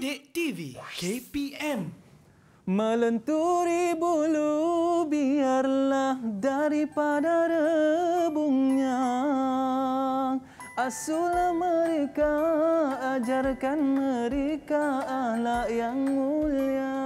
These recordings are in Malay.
Bidik TV KPM Melenturi bulu biarlah daripada rebungnya Asulah mereka ajarkan mereka ahlak yang mulia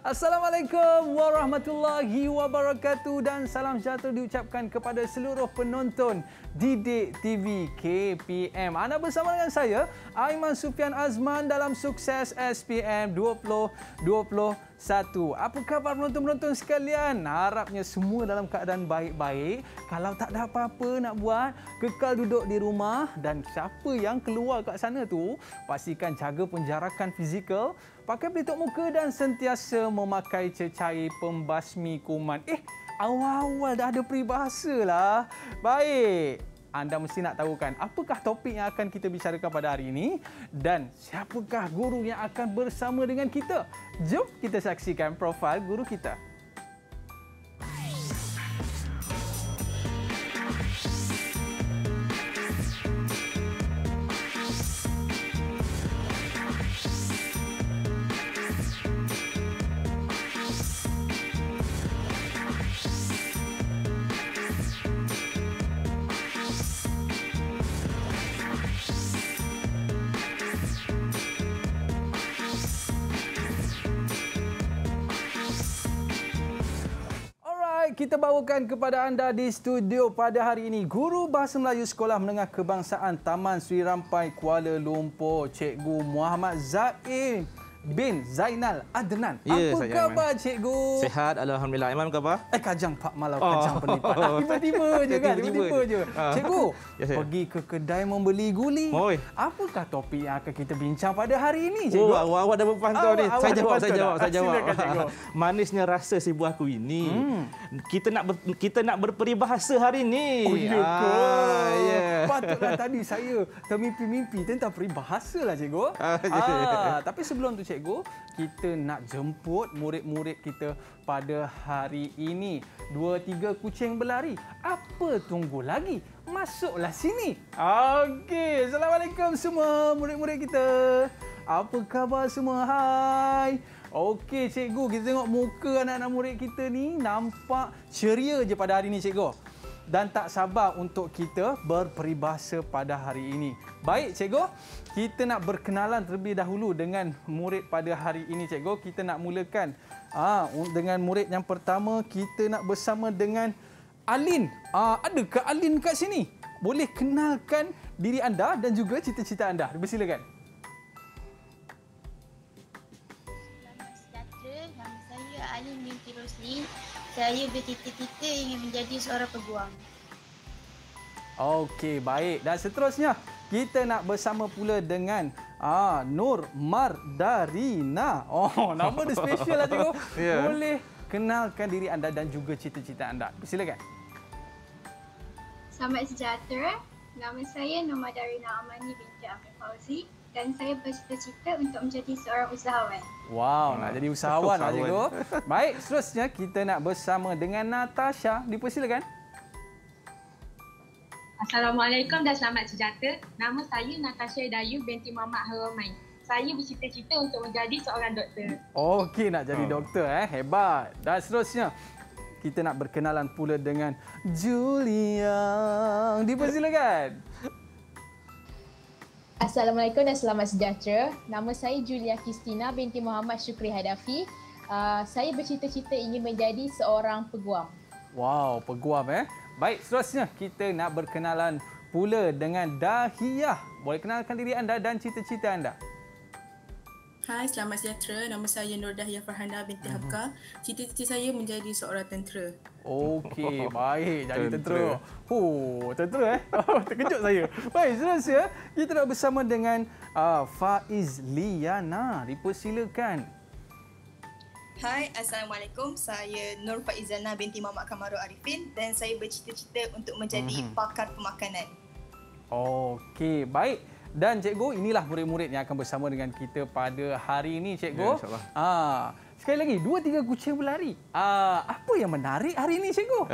Assalamualaikum warahmatullahi wabarakatuh dan salam sejahtera diucapkan kepada seluruh penonton Didik TV KPM. Anda bersama dengan saya Aiman Sufian Azman dalam sukses SPM 2021. Satu, apa khabar penonton-penonton sekalian? Harapnya semua dalam keadaan baik-baik. Kalau tak ada apa-apa nak buat, kekal duduk di rumah dan siapa yang keluar kat sana tu, pastikan jaga penjarakan fizikal, pakai pelitup muka dan sentiasa memakai cecair pembasmi kuman. Eh, awal-awal dah ada peribahasa lah. Baik, anda mesti nak tahu kan apakah topik yang akan kita bicarakan pada hari ini dan siapakah guru yang akan bersama dengan kita. Jom kita saksikan profil guru kita. kita bawakan kepada anda di studio pada hari ini Guru Bahasa Melayu Sekolah Menengah Kebangsaan Taman Sri Rampai Kuala Lumpur Cikgu Muhammad Zaim bin Zainal Adnan. Ya, apa saya khabar cikgu? Sihat alhamdulillah. Iman khabar? Eh kajang Pak Malau oh. penipu. penipat. Ah, tiba-tiba je kan. Tiba-tiba je. Ah. Cikgu, ya, pergi ke kedai membeli guli. Oi. Apakah topik yang akan kita bincang pada hari ini cikgu? Oh, awak, awak dah berpantau oh, ni. Saya jawab, saya jawab, saya jawab. Silakan Manisnya rasa si buah aku ini. Hmm. Kita nak ber, kita nak berperibahasa hari ini. Oh, ah, ke? Yeah. Patutlah tadi saya termimpi-mimpi tentang peribahasa lah cikgu. Ah, ya, ya. ah, yeah. Tapi sebelum tu cikgu kita nak jemput murid-murid kita pada hari ini. Dua tiga kucing berlari. Apa tunggu lagi? Masuklah sini. Okey, Assalamualaikum semua murid-murid kita. Apa khabar semua? Hai. Okey cikgu, kita tengok muka anak-anak murid kita ni nampak ceria je pada hari ini cikgu. Dan tak sabar untuk kita berperibahasa pada hari ini. Baik cikgu, kita nak berkenalan terlebih dahulu dengan murid pada hari ini cikgu. Kita nak mulakan ah dengan murid yang pertama kita nak bersama dengan Alin. Ah ada ke Alin kat sini? Boleh kenalkan diri anda dan juga cita-cita anda. Bersilakan. Saya Alin binti Rosli. Saya bercita-cita ingin menjadi seorang peguam. Okey, baik. Dan seterusnya, kita nak bersama pula dengan ah, Nur Mardarina. Oh, nama dia special lah cikgu. Yeah. Boleh kenalkan diri anda dan juga cita-cita anda. Silakan. Selamat sejahtera. Nama saya Noma Darina Amani binti Amir Fauzi dan saya bercita-cita untuk menjadi seorang usahawan. Wow, hmm. nak jadi usahawan, lah, usahawan. lah cikgu. Baik, seterusnya kita nak bersama dengan Natasha. Dipersilakan. Okey. Assalamualaikum dan selamat sejahtera. Nama saya Natasha Dayu binti Mamat Haramai. Saya bercita-cita untuk menjadi seorang doktor. Okey, nak jadi oh. doktor. eh Hebat. Dan seterusnya, kita nak berkenalan pula dengan Julia. Dipersilakan. Assalamualaikum dan selamat sejahtera. Nama saya Julia Kristina binti Muhammad Syukri Hadafi. Uh, saya bercita-cita ingin menjadi seorang peguam. Wow, peguam eh. Baik, seterusnya kita nak berkenalan pula dengan Dahiyah. Boleh kenalkan diri anda dan cita-cita anda. Hai, selamat sejahtera. Nama saya Nur Dahiyah Farhana binti uh-huh. Mhm. Hafka. Cita-cita saya menjadi seorang tentera. Okey, baik. Jadi tentera. Oh, tentera eh? Oh, terkejut saya. Baik, seterusnya kita nak bersama dengan uh, Faiz Liana. Dipersilakan. Hai, Assalamualaikum. Saya Nur Faizana binti Mamat Kamarul Arifin dan saya bercita-cita untuk menjadi mm-hmm. pakar pemakanan. Okey, baik. Dan cikgu, inilah murid-murid yang akan bersama dengan kita pada hari ini, cikgu. Ya, insyaAllah. Ha. Sekali lagi, dua tiga kucing berlari. Uh, apa yang menarik hari ini, Cikgu?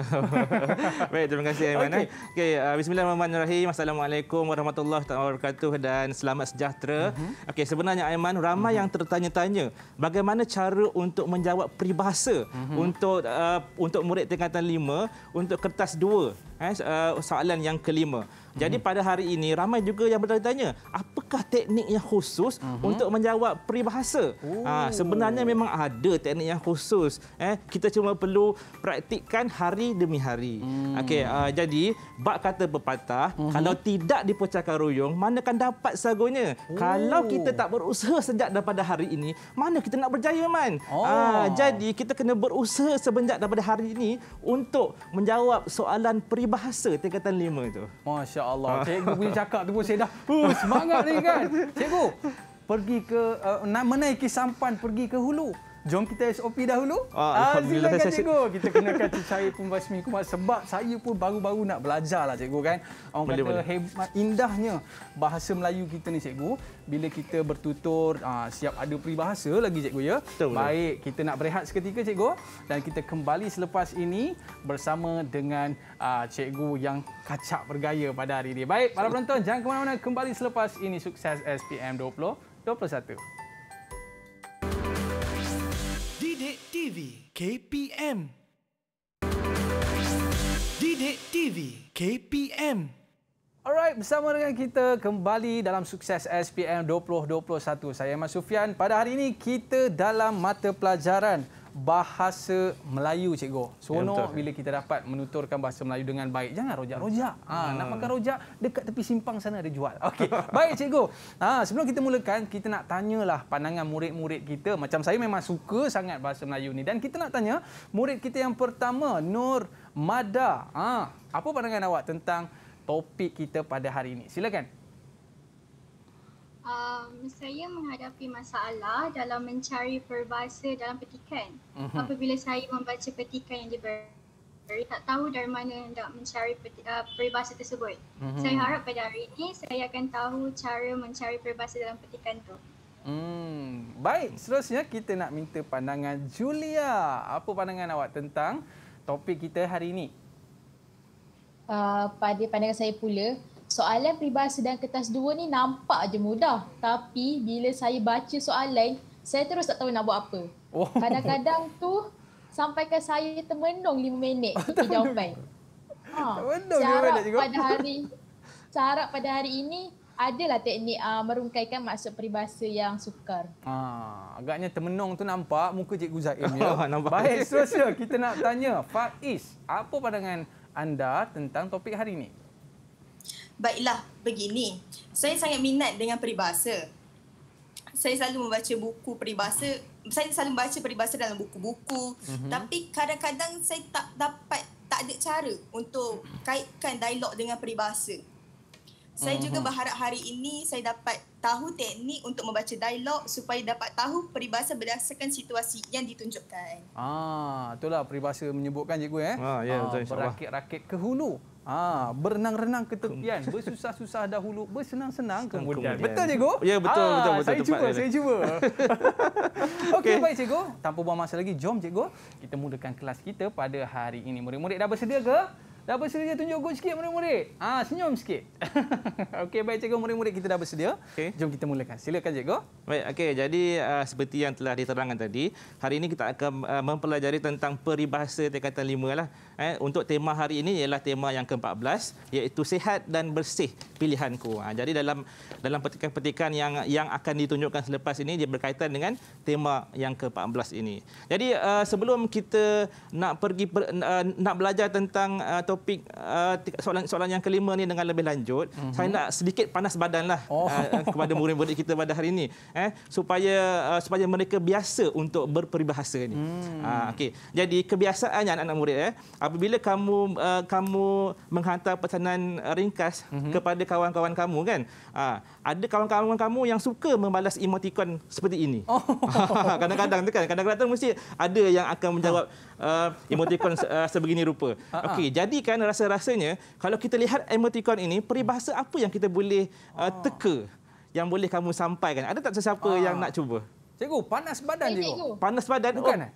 Baik, terima kasih, Aiman. Okay. Eh. Okay, uh, ah, Bismillahirrahmanirrahim. Assalamualaikum warahmatullahi wabarakatuh dan selamat sejahtera. Uh mhm. -huh. okay, sebenarnya, Aiman, ramai uh mhm. -huh. yang tertanya-tanya bagaimana cara untuk menjawab peribahasa uh mhm. -huh. untuk uh, untuk murid tingkatan lima untuk kertas dua eh, soalan yang kelima. Jadi pada hari ini ramai juga yang bertanya, apakah teknik yang khusus uh-huh. untuk menjawab peribahasa? Ha, oh. sebenarnya memang ada teknik yang khusus. Eh, kita cuma perlu praktikkan hari demi hari. Hmm. Okey, uh, jadi bak kata pepatah, uh-huh. kalau tidak dipecahkan ruyung, mana akan dapat sagonya? Ooh. Kalau kita tak berusaha sejak daripada hari ini, mana kita nak berjaya man? Ha, oh. Ha, jadi kita kena berusaha sebenarnya daripada hari ini untuk menjawab soalan peribahasa tingkatan lima itu. Masya Allah. Ah. Cikgu punya cakap tu pun saya dah uh, semangat ni kan. Cikgu, pergi ke uh, menaiki sampan pergi ke hulu. Jom kita SOP dahulu. Ah, ah Alhamdulillah kan cikgu. Kita kena kenakan cecair pembasmi kumat sebab saya pun baru-baru nak belajar lah cikgu kan. Orang boleh, kata boleh. Hebat, indahnya bahasa Melayu kita ni cikgu. Bila kita bertutur aa, ah, siap ada peribahasa lagi cikgu ya. Betul, Baik betul. kita nak berehat seketika cikgu. Dan kita kembali selepas ini bersama dengan aa, ah, cikgu yang kacak bergaya pada hari ini. Baik para penonton jangan ke mana-mana kembali selepas ini sukses SPM 2021. TV KPM Didik TV KPM Alright, bersama dengan kita kembali dalam sukses SPM 2021. Saya Mas Sufian. Pada hari ini, kita dalam mata pelajaran bahasa Melayu cikgu. Sono, ya, bila kita dapat menuturkan bahasa Melayu dengan baik. Jangan rojak-rojak. Ha, ha. nak hmm. makan rojak dekat tepi simpang sana ada jual. Okey. Baik cikgu. Ha, sebelum kita mulakan kita nak tanyalah pandangan murid-murid kita. Macam saya memang suka sangat bahasa Melayu ni dan kita nak tanya murid kita yang pertama Nur Mada. Ha, apa pandangan awak tentang topik kita pada hari ini? Silakan. Um, saya menghadapi masalah dalam mencari perbahasa dalam petikan. Uh-huh. Apabila saya membaca petikan yang diberi, tak tahu dari mana nak mencari peti, uh, peribahasa tersebut. Uh-huh. Saya harap pada hari ini saya akan tahu cara mencari peribahasa dalam petikan itu. Hmm, baik, seterusnya kita nak minta pandangan Julia. Apa pandangan awak tentang topik kita hari ini? Uh, pada pandangan saya pula, soalan peribahasa dan kertas dua ni nampak je mudah. Tapi bila saya baca soalan, saya terus tak tahu nak buat apa. Oh. Kadang-kadang tu sampai ke saya termenung lima minit oh, untuk jawapan. Ha. Termenung lima minit juga. Pada hari, cara pada hari ini adalah teknik uh, merungkaikan maksud peribahasa yang sukar. Ha, agaknya termenung tu nampak muka Cikgu Zaim. Ya. Oh, nampak. Baik, seterusnya kita nak tanya Faiz, apa pandangan anda tentang topik hari ini? baiklah begini. Saya sangat minat dengan peribahasa. Saya selalu membaca buku peribahasa. Saya selalu membaca peribahasa dalam buku-buku. Mm-hmm. Tapi kadang-kadang saya tak dapat, tak ada cara untuk kaitkan dialog dengan peribahasa. Saya uh-huh. juga berharap hari ini saya dapat tahu teknik untuk membaca dialog supaya dapat tahu peribahasa berdasarkan situasi yang ditunjukkan. Ah, itulah peribahasa menyebutkan cikgu eh. Ha, ya, betul ah, Berakit-rakit ke hulu. Ah, berenang-renang ke tepian, bersusah-susah dahulu, bersenang-senang kemudian. kemudian. Betul cikgu? Ya, betul, ah, betul, betul, Saya cuba, saya cuba. Okey, okay. baik cikgu. Tanpa buang masa lagi, jom cikgu. Kita mulakan kelas kita pada hari ini. Murid-murid dah bersedia ke? Dah bersedia tunjuk good sikit murid-murid? Ha, senyum sikit. okey, baik cikgu murid-murid kita dah bersedia. Okay. Jom kita mulakan. Silakan cikgu. Baik, Okay. Jadi uh, seperti yang telah diterangkan tadi, hari ini kita akan uh, mempelajari tentang peribahasa tingkatan lima. Lah eh, untuk tema hari ini ialah tema yang ke-14 iaitu sihat dan bersih pilihanku. Ha, jadi dalam dalam petikan-petikan yang yang akan ditunjukkan selepas ini dia berkaitan dengan tema yang ke-14 ini. Jadi uh, sebelum kita nak pergi per, uh, eh, nak belajar tentang uh, topik soalan-soalan uh, yang kelima ni dengan lebih lanjut, mm-hmm. saya nak sedikit panas badanlah oh. uh, kepada murid-murid kita pada hari ini eh supaya uh, supaya mereka biasa untuk berperibahasa ni. Hmm. Uh, ah, okay. Jadi kebiasaannya anak-anak murid eh apabila kamu uh, kamu menghantar pesanan uh, ringkas mm-hmm. kepada kawan-kawan kamu kan uh, ada kawan-kawan kamu yang suka membalas emoticon seperti ini oh. kadang-kadang tu kan kadang-kadang mesti ada yang akan menjawab ha. uh, emoticon uh, sebegini rupa uh-huh. okey jadi kan rasa-rasanya kalau kita lihat emoticon ini peribahasa apa yang kita boleh uh, ah. teka yang boleh kamu sampaikan ada tak sesiapa uh. yang nak cuba Cikgu, panas badan cikgu. cikgu. Panas badan? Bukan. Oh, eh?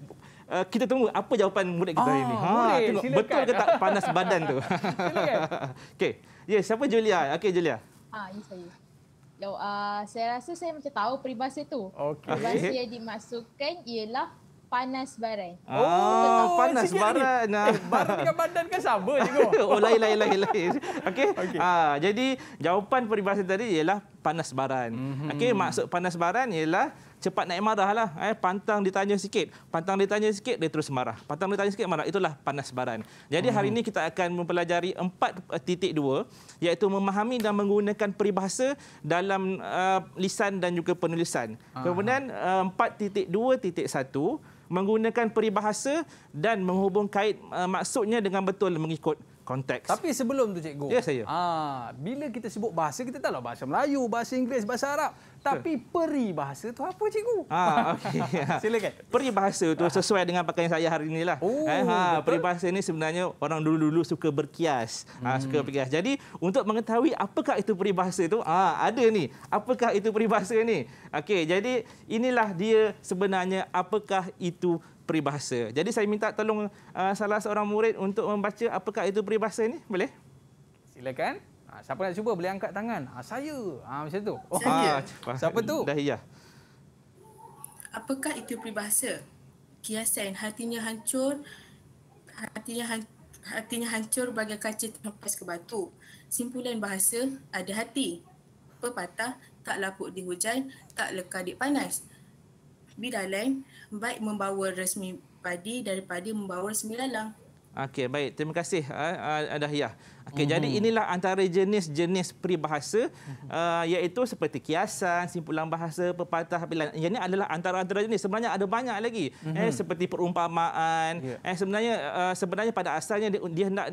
Eh, kita tunggu apa jawapan murid kita ah, hari ini. Ha, boleh, betul ke tak panas badan tu. Okey. Ya, yeah, siapa Julia? Okey Julia. Ah ini saya. Yo, uh, saya rasa saya macam tahu peribahasa tu. Okay. Peribahasa yang dimasukkan ialah panas baran. Oh, ah, oh panas baran. Ah. Eh, baran dengan badan kan sama juga. oh, lain, lain, lain. lain. Okey. Okay. Uh, jadi, jawapan peribahasa tadi ialah panas baran. Mm-hmm. Okey, maksud panas baran ialah cepat naik marah lah. Eh, pantang ditanya sikit. Pantang ditanya sikit, dia terus marah. Pantang ditanya sikit, marah. Itulah panas baran. Jadi hari hmm. ini kita akan mempelajari 4.2 eh, iaitu memahami dan menggunakan peribahasa dalam uh, lisan dan juga penulisan. Ah. Kemudian uh, eh, 4.2.1 menggunakan peribahasa dan menghubung kait uh, maksudnya dengan betul mengikut konteks. Tapi sebelum tu cikgu. Ya yes, saya. Ah, bila kita sebut bahasa kita tahu lah bahasa Melayu, bahasa Inggeris, bahasa Arab. Tapi peri bahasa tu apa cikgu? Ha ah, okey. Silakan. Peri bahasa tu sesuai dengan pakaian saya hari inilah. Oh, eh, ha peri bahasa ni sebenarnya orang dulu-dulu suka berkias. Ah, hmm. Ha, suka berkias. Jadi untuk mengetahui apakah itu peri bahasa tu, ha ada ni. Apakah itu peri bahasa ni? Okey, jadi inilah dia sebenarnya apakah itu peribahasa. Jadi saya minta tolong uh, salah seorang murid untuk membaca apakah itu peribahasa ini. Boleh? Silakan. Ha, siapa nak cuba boleh angkat tangan. Ha, saya. Ha, macam itu. Oh, saya. Ha, ah, siapa tu? Dahiyah. Apakah itu peribahasa? Kiasan hatinya hancur, hatinya hancur. Hatinya hancur bagai kaca terhempas ke batu. Simpulan bahasa, ada hati. Pepatah, tak lapuk di hujan, tak leka di panas. Bila lain baik membawa resmi padi daripada membawa sembilan lang Okey, baik. Terima kasih, uh, eh, eh, Dahiyah. Okay, mm -hmm. Jadi mhm. inilah antara jenis-jenis peribahasa uh, iaitu seperti kiasan, simpulan bahasa, pepatah, pilihan. Yang ini adalah antara-antara jenis. Sebenarnya ada banyak lagi. Mm -hmm. eh, mhm. seperti perumpamaan. Yeah. Eh, sebenarnya uh, sebenarnya pada asalnya dia, dia nak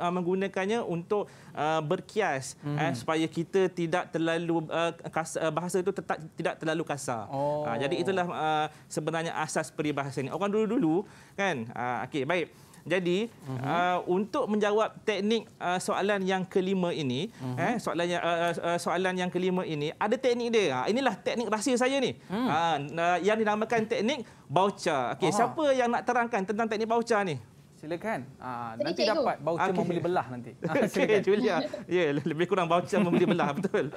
uh, menggunakannya untuk uh, berkias. Mm -hmm. eh, supaya kita tidak terlalu uh, kasar, bahasa itu tetap, tidak terlalu kasar. Oh. Uh, jadi itulah uh, sebenarnya asas peribahasa ini. Orang dulu-dulu kan? Uh, Okey, Baik. Jadi uh -huh. uh, untuk menjawab teknik uh, soalan yang kelima ini, uh mhm. -huh. eh, soalan yang uh, uh, uh, soalan yang kelima ini ada teknik dia. Uh, inilah teknik rahsia saya ni. Hmm. Uh, yang dinamakan teknik baca. Okey, siapa yang nak terangkan tentang teknik baca ni? Silakan. Uh, nanti cikgu. dapat Baca okay. membeli belah nanti. Okey, Julia. Ya, yeah, lebih kurang baca membeli belah betul.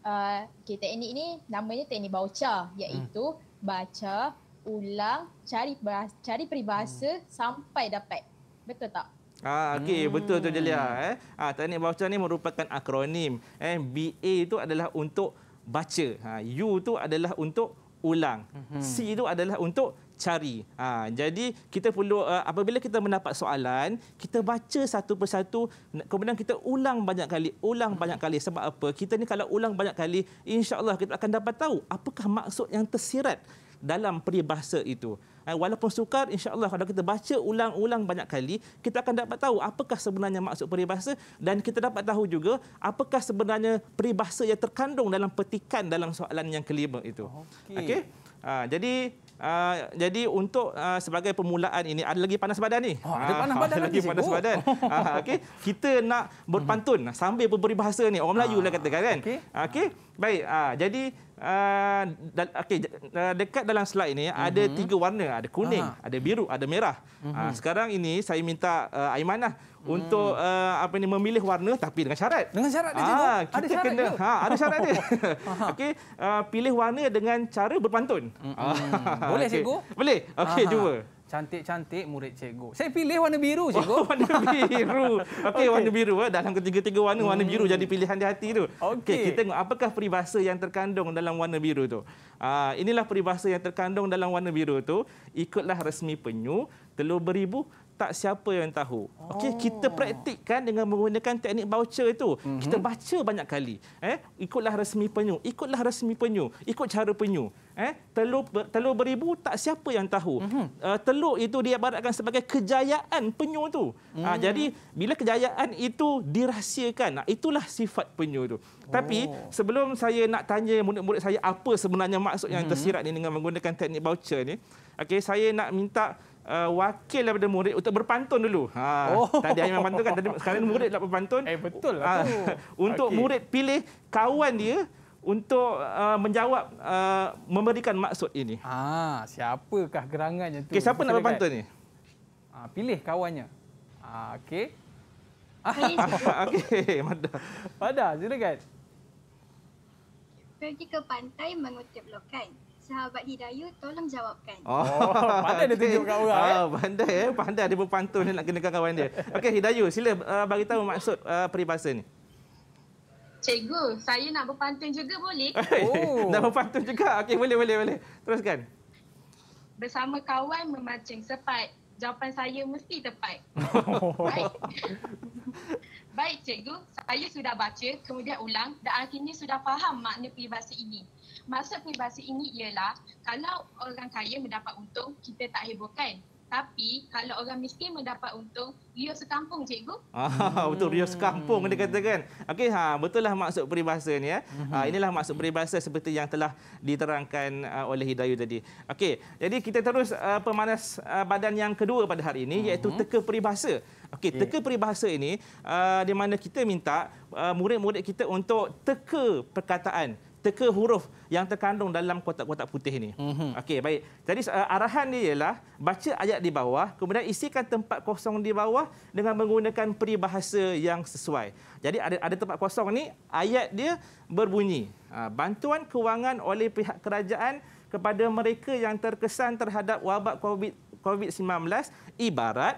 Uh, okay, teknik ini namanya teknik baca, iaitu hmm. baca ulang, cari peribahasa, cari peribahasa hmm. sampai dapat. Betul tak? Ah, okey, hmm. betul tu Jelia ah, eh. Ah, tadi baca ni merupakan akronim. Eh, BA itu adalah untuk baca. Ha, U tu adalah untuk ulang. Hmm. C itu adalah untuk cari. Ha, jadi kita perlu uh, apabila kita mendapat soalan, kita baca satu persatu kemudian kita ulang banyak kali, ulang banyak kali sebab apa? Kita ni kalau ulang banyak kali, insya-Allah kita akan dapat tahu apakah maksud yang tersirat dalam peribahasa itu. Eh, walaupun sukar, insyaAllah kalau kita baca ulang-ulang banyak kali, kita akan dapat tahu apakah sebenarnya maksud peribahasa dan kita dapat tahu juga apakah sebenarnya peribahasa yang terkandung dalam petikan dalam soalan yang kelima itu. Okey. Okay? Ha, jadi Uh, jadi untuk uh, sebagai permulaan ini ada lagi panas badan ni. Oh, ada panas ha, badan uh, lagi panas sibuk. badan. Uh, okay. kita nak berpantun mhm. sambil berbahasa ni. Orang Melayu uh, lah katakan kan. Ah, okey. okay. Baik. Uh, jadi Ah, dan, okay, ah, dekat dalam slide ini mm-hmm. ada mhm. tiga warna. Ada kuning, ah. ada biru, ada merah. Mm-hmm. Uh, sekarang ini saya minta uh, Aiman lah mm. untuk uh, apa ni memilih warna tapi dengan syarat. Dengan syarat dia ah, juga. Kita ada kena, syarat ha, ada syarat dia. okay, uh, pilih warna dengan cara berpantun. Mm-hmm. Boleh okay. cikgu? Boleh. Okey, cuba. Cantik-cantik murid cikgu. Saya pilih warna biru oh, cikgu. Oh, warna biru. Okey okay. warna biru eh dalam ketiga-tiga warna warna biru hmm. jadi pilihan di hati tu. Okey okay, kita tengok apakah peribahasa yang terkandung dalam warna biru tu. Aa, ah, inilah peribahasa yang terkandung dalam warna biru tu. Ikutlah resmi penyu, telur beribu, tak siapa yang tahu. Oh. Okey, kita praktikkan dengan menggunakan teknik voucher itu. Mm -hmm. Kita baca banyak kali. Eh, ikutlah resmi penyu, ikutlah resmi penyu, ikut cara penyu. Eh, telur ber, telur beribu tak siapa yang tahu. Mm -hmm. uh, telur itu diibaratkan sebagai kejayaan penyu itu. Ah, mm. Uh, jadi bila kejayaan itu dirahsiakan, itulah sifat penyu itu. Oh. Tapi sebelum saya nak tanya murid-murid saya apa sebenarnya maksud yang mm -hmm. tersirat ini dengan menggunakan teknik voucher ini. Okey, saya nak minta uh, wakil daripada murid untuk berpantun dulu. Ha, oh. Tadi hanya memantun kan, sekarang murid nak berpantun. Eh, betul lah ah, untuk okay. murid pilih kawan dia untuk uh, menjawab, uh, memberikan maksud ini. Ha, siapakah gerangannya tu? Okay, siapa nak berpantun ni? Ha, pilih kawannya. Ha, okey. Okey, Mada. Mada, silakan. Pergi ke pantai mengutip lokan sahabat Hidayu tolong jawabkan. Oh, oh, pandai dia tunjuk kat orang. Oh, pandai eh, pandai dia berpantun dia nak kena kawan dia. Okey Hidayu, sila uh, bagi tahu maksud uh, peribahasa ni. Cikgu, saya nak berpantun juga boleh? Oh. nak berpantun juga? Okey, boleh, boleh, boleh. Teruskan. Bersama kawan memancing sepat. Jawapan saya mesti tepat. Oh. Baik. Baik, cikgu. Saya sudah baca, kemudian ulang dan akhirnya sudah faham makna peribahasa ini maksud pembebasan ini ialah kalau orang kaya mendapat untung, kita tak hebohkan. Tapi kalau orang miskin mendapat untung, Rio sekampung cikgu. Ah, betul, Rio sekampung dia kata kan. Okey, ha, betul lah maksud peribahasa ni. Ya. Mhm. Ha, inilah maksud peribahasa seperti yang telah diterangkan uh, oleh Hidayu tadi. Okey, jadi kita terus uh, pemanas uh, badan yang kedua pada hari ini iaitu mhm. teka peribahasa. Okey, teka peribahasa ini uh, di mana kita minta uh, murid-murid kita untuk teka perkataan teka huruf yang terkandung dalam kotak-kotak putih ini. Mm-hmm. Okey, baik. Jadi uh, arahan dia ialah baca ayat di bawah, kemudian isikan tempat kosong di bawah dengan menggunakan peribahasa yang sesuai. Jadi ada ada tempat kosong ni, ayat dia berbunyi, uh, bantuan kewangan oleh pihak kerajaan kepada mereka yang terkesan terhadap wabak COVID COVID-19 ibarat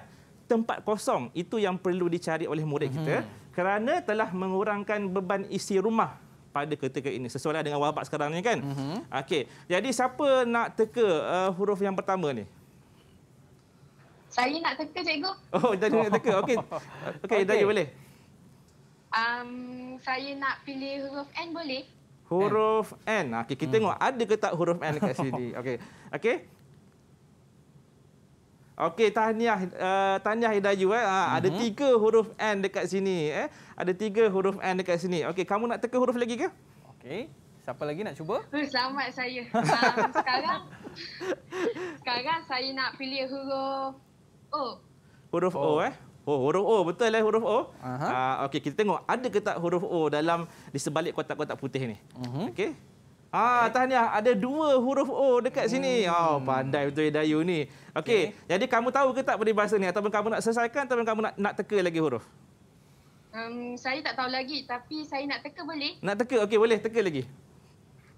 tempat kosong itu yang perlu dicari oleh murid mm-hmm. kita mhm. kerana telah mengurangkan beban isi rumah pada ketika ini sesuai lah dengan wabak sekarang ni kan mm-hmm. okey jadi siapa nak teka uh, huruf yang pertama ni saya nak teka cikgu oh jadi nak teka okey okey okay. dah boleh um saya nak pilih huruf n boleh huruf n, n. okey kita mm. tengok ada ke tak huruf n kat sini okey okey Okey, tahniah, uh, tahniah Hidayu. Eh. Ha, uh -huh. Ada mhm. tiga huruf N dekat sini. Eh. Ada tiga huruf N dekat sini. Okey, kamu nak teka huruf lagi ke? Okey. Siapa lagi nak cuba? Selamat saya. Uh, sekarang sekarang saya nak pilih huruf O. Huruf O, o eh? Oh, huruf O. Betul lah eh, huruf O. Uh -huh. uh, Okey, kita tengok ada ke tak huruf O dalam di sebalik kotak-kotak putih ni. Uh mhm. -huh. Okey. Ah, tahniah. Ada dua huruf O dekat sini. Hmm. Oh, pandai betul Dayu ni. Okey. Okay. Jadi kamu tahu ke tak peribahasa ni? Ataupun kamu nak selesaikan ataupun kamu nak, nak teka lagi huruf? Um, saya tak tahu lagi tapi saya nak teka boleh? Nak teka? Okey boleh. Teka lagi.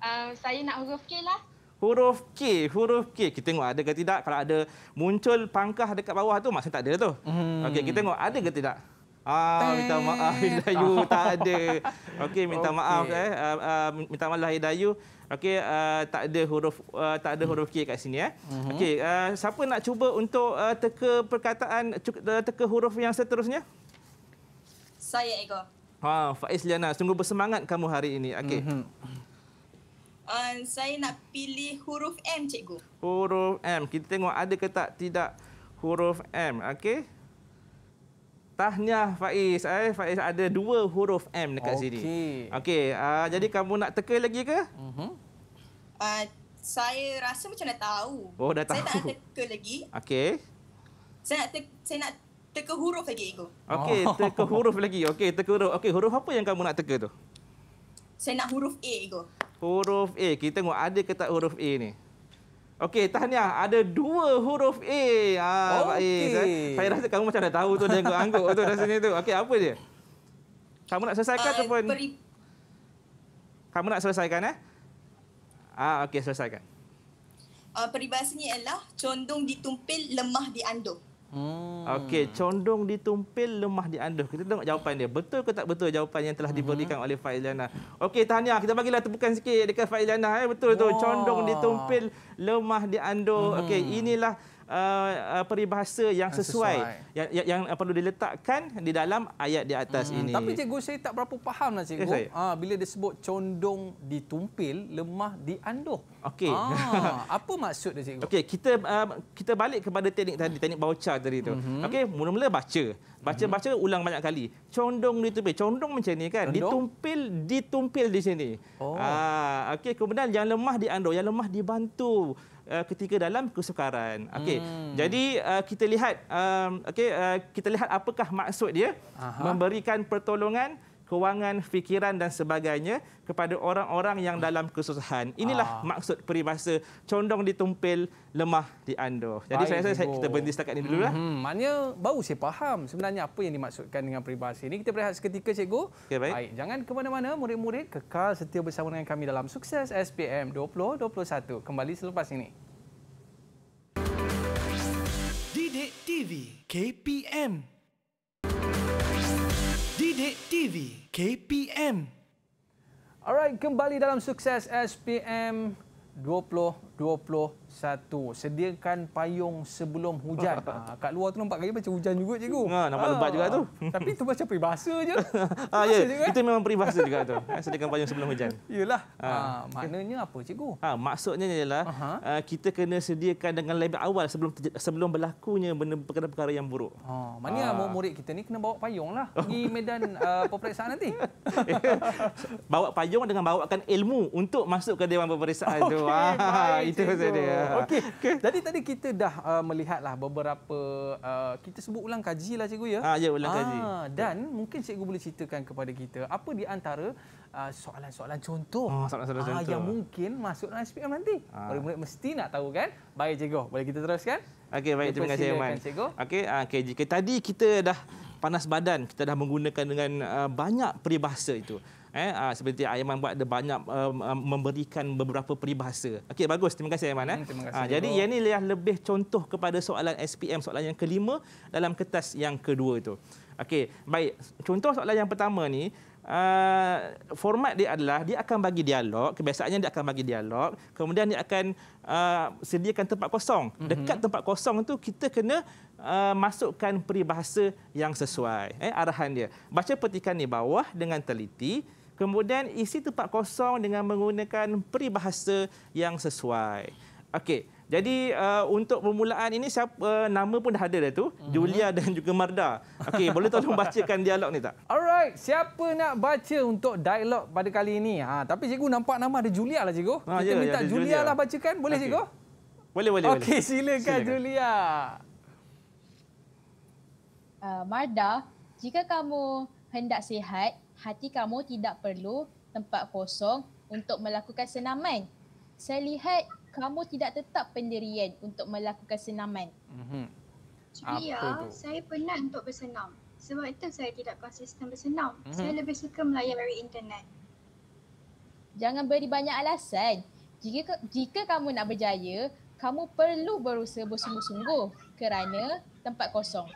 Uh, saya nak huruf K lah. Huruf K, huruf K. Kita tengok ada ke tidak. Kalau ada muncul pangkah dekat bawah tu, maksudnya tak ada tu. Hmm. Okey, kita tengok ada ke tidak. Ah, minta maaf Hidayu tak ada. Okey, minta okay. maaf eh. Uh, uh, minta maaf Hidayu. Okey, uh, tak ada huruf uh, tak ada huruf K kat sini eh. Uh-huh. Okey, uh, siapa nak cuba untuk uh, teka perkataan teka huruf yang seterusnya? Saya Ego. Ha, Faiz Liana, sungguh bersemangat kamu hari ini. Okey. Uh-huh. Um, saya nak pilih huruf M, cikgu. Huruf M. Kita tengok ada ke tak tidak huruf M. Okey. Tahniah Faiz. Eh, Faiz ada dua huruf M dekat okay. sini. Okey. Uh, Jadi kamu nak teka lagi ke? Uh -huh. uh, saya rasa macam dah tahu. Oh, dah tahu. Saya tak nak teka lagi. Okey. Saya nak teka, saya nak teka huruf lagi, Ego. Okey, oh. teka huruf lagi. Okey, teka huruf. Okey, huruf apa yang kamu nak teka tu? Saya nak huruf A, Ego. Huruf A. Kita tengok ada ke tak huruf A ni? Okey, tahniah. Ada dua huruf A. Ah, okay. A. Eh. Saya rasa kamu macam dah tahu tu, dah angguk-angguk tu rasanya tu. Okey, apa dia? Kamu nak selesaikan I eh, ataupun? Beri... Kamu nak selesaikan, eh? Ah, okey, selesaikan. Uh, peribahasanya ialah condong ditumpil, lemah diandung. Hmm. Okey, condong ditumpil, lemah dianduh. Kita tengok jawapan dia. Betul ke tak betul jawapan yang telah hmm. diberikan hmm. oleh Faizana? Okey, tahniah. Kita bagilah tepukan sikit dekat Faizana. Eh. Betul wow. tu. Condong ditumpil, lemah dianduh. Hmm. Okey, inilah... Uh, uh, peribahasa yang sesuai, sesuai. Yang, yang, yang uh, perlu diletakkan di dalam ayat di atas hmm. ini. Tapi cikgu saya tak berapa faham lah cikgu. Ha, bila sebut condong ditumpil, lemah dianduh. Okey. Ah, apa maksud cikgu? Okey, kita uh, kita balik kepada teknik tadi, teknik baca tadi tu. Mm -hmm. Okey, mula-mula baca. Baca-baca mhm. ulang banyak kali. Condong ditumpil. Condong macam ni kan? Condong? Ditumpil ditumpil di sini. Oh. Ah, okey, kemudian yang lemah dianduh, yang lemah dibantu. Uh, ketika dalam kesukaran. Okey. Hmm. Jadi uh, kita lihat um, okey uh, kita lihat apakah maksud dia Aha. memberikan pertolongan kewangan, fikiran dan sebagainya kepada orang-orang yang dalam kesusahan. Inilah ah. maksud peribahasa condong ditumpil, lemah diandur. Jadi Baik, saya rasa kita berhenti setakat ini dulu lah. Hmm, maknanya baru saya faham sebenarnya apa yang dimaksudkan dengan peribahasa ini. Kita berehat seketika cikgu. Okay, ya, baik. baik, jangan ke mana-mana murid-murid kekal setia bersama dengan kami dalam sukses SPM 2021 kembali selepas ini. Didik TV KPM Sidik TV KPM. Alright, kembali dalam sukses SPM 2020 satu sediakan payung sebelum oh, hujan. Ha, kat luar tu nampak gaya macam hujan juga cikgu. Ha nampak ha. lebat juga tu. Tapi tu macam peribahasa je. Ha ya. Yeah. Kan? Itu memang peribahasa juga tu. Sediakan payung sebelum hujan. Iyalah. Ha. ha maknanya apa cikgu? Ha maksudnya ialah uh, kita kena sediakan dengan lebih awal sebelum sebelum berlakunya benda perkara yang buruk. Ha maknanya ha. murid kita ni kena bawa payung lah oh. pergi medan uh, peperiksaan nanti. bawa payung dengan bawakan ilmu untuk masuk ke dewan peperiksaan okay, tu. Ha baik, itu maksud dia. Okey. Okay. Jadi tadi kita dah uh, melihatlah beberapa uh, kita sebut ulang kaji lah cikgu ya. Ha ya ulang ah, kaji. dan ya. mungkin cikgu boleh ceritakan kepada kita apa di antara uh, soalan-soalan uh, contoh. Ah, soalan-soalan ah, contoh. yang mungkin masuk dalam SPM nanti. Ah. Murid mesti nak tahu kan? Baik cikgu, boleh kita teruskan? Okey, baik terima kasih Iman. Okey, ah okay, jika tadi kita dah panas badan, kita dah menggunakan dengan uh, banyak peribahasa itu eh uh, seperti Aiman buat ada banyak uh, memberikan beberapa peribahasa. Okey bagus terima kasih Aiman eh. Hmm, terima kasih. Uh, jadi yang ini lebih lebih contoh kepada soalan SPM soalan yang kelima dalam kertas yang kedua itu. Okey baik contoh soalan yang pertama ni Uh, format dia adalah dia akan bagi dialog kebiasaannya dia akan bagi dialog kemudian dia akan uh, sediakan tempat kosong mm-hmm. dekat tempat kosong tu kita kena uh, masukkan peribahasa yang sesuai eh arahan dia baca petikan di bawah dengan teliti Kemudian isi tempat kosong dengan menggunakan peribahasa yang sesuai. Okey. Jadi uh, untuk permulaan ini siapa uh, nama pun dah ada dah tu, mm-hmm. Julia dan juga Marda. Okey, boleh tolong bacakan dialog ni tak? Alright, siapa nak baca untuk dialog pada kali ini? Ha, tapi cikgu nampak nama ada Julia lah cikgu. Ha, Kita ya, minta ya, Julia. Julia lah bacakan, boleh okay. cikgu? Boleh, boleh, okay, boleh. Okey, silakan, silakan Julia. Uh, Marda, jika kamu hendak sihat, hati kamu tidak perlu tempat kosong untuk melakukan senaman. Saya lihat kamu tidak tetap pendirian untuk melakukan senaman. Mm-hmm. Ya, saya penat untuk bersenam. Sebab itu saya tidak konsisten bersenam. Mm-hmm. Saya lebih suka melayan melayari internet. Jangan beri banyak alasan. Jika jika kamu nak berjaya, kamu perlu berusaha bersungguh-sungguh kerana tempat kosong.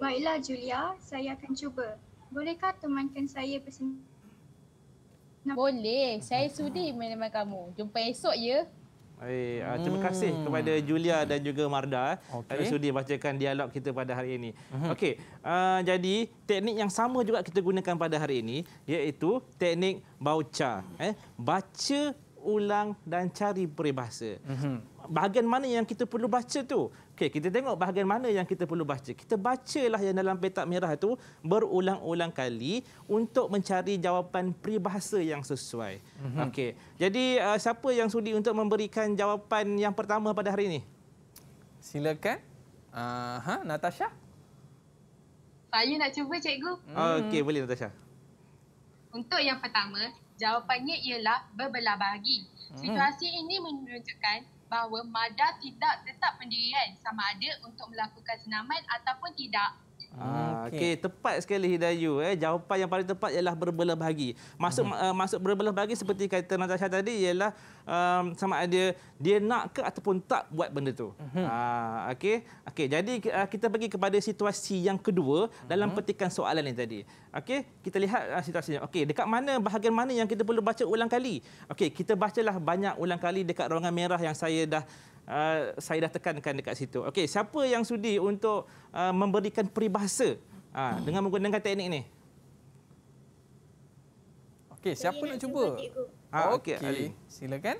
Baiklah Julia, saya akan cuba. Bolehkah temankan saya bersenang? Boleh. Saya sudi menemani kamu. Jumpa esok ya. Eh, terima kasih hmm. kepada Julia dan juga Marda eh. okay. kerana sudi bacakan dialog kita pada hari ini. Uh-huh. Okey, uh, jadi teknik yang sama juga kita gunakan pada hari ini iaitu teknik baca. Eh, baca ulang dan cari peribahasa. Uh-huh. Bahagian mana yang kita perlu baca tu? Okey, kita tengok bahagian mana yang kita perlu baca. Kita bacalah yang dalam petak merah itu berulang-ulang kali untuk mencari jawapan peribahasa yang sesuai. Mm-hmm. Okey. Jadi uh, siapa yang sudi untuk memberikan jawapan yang pertama pada hari ini? Silakan. Uh, ha, Natasha. Saya nak cuba cikgu. Hmm. Okey, boleh Natasha. Untuk yang pertama, jawapannya ialah berbelah bahagi. Hmm. Situasi mm. ini menunjukkan bahawa MADA tidak tetap pendirian sama ada untuk melakukan senaman ataupun tidak Okey, okay, tepat sekali Hidayu eh. Jawapan yang paling tepat ialah berbelah bagi. Maksud hmm. uh, maksud berbelah bagi seperti kata Natasha tadi ialah um, sama ada dia nak ke ataupun tak buat benda tu. hmm. uh, okey. Okey, jadi uh, kita pergi kepada situasi yang kedua hmm. dalam petikan soalan yang tadi. Okey, kita lihat uh, situasinya. Okey, dekat mana bahagian mana yang kita perlu baca ulang kali? Okey, kita bacalah banyak ulang kali dekat ruangan merah yang saya dah Ah, saya dah tekankan dekat situ. Okey, siapa yang sudi untuk uh, memberikan peribahasa uh, dengan menggunakan teknik ini? Okey, siapa Jadi nak cuba? cuba ah, okey, okay. Ali, silakan.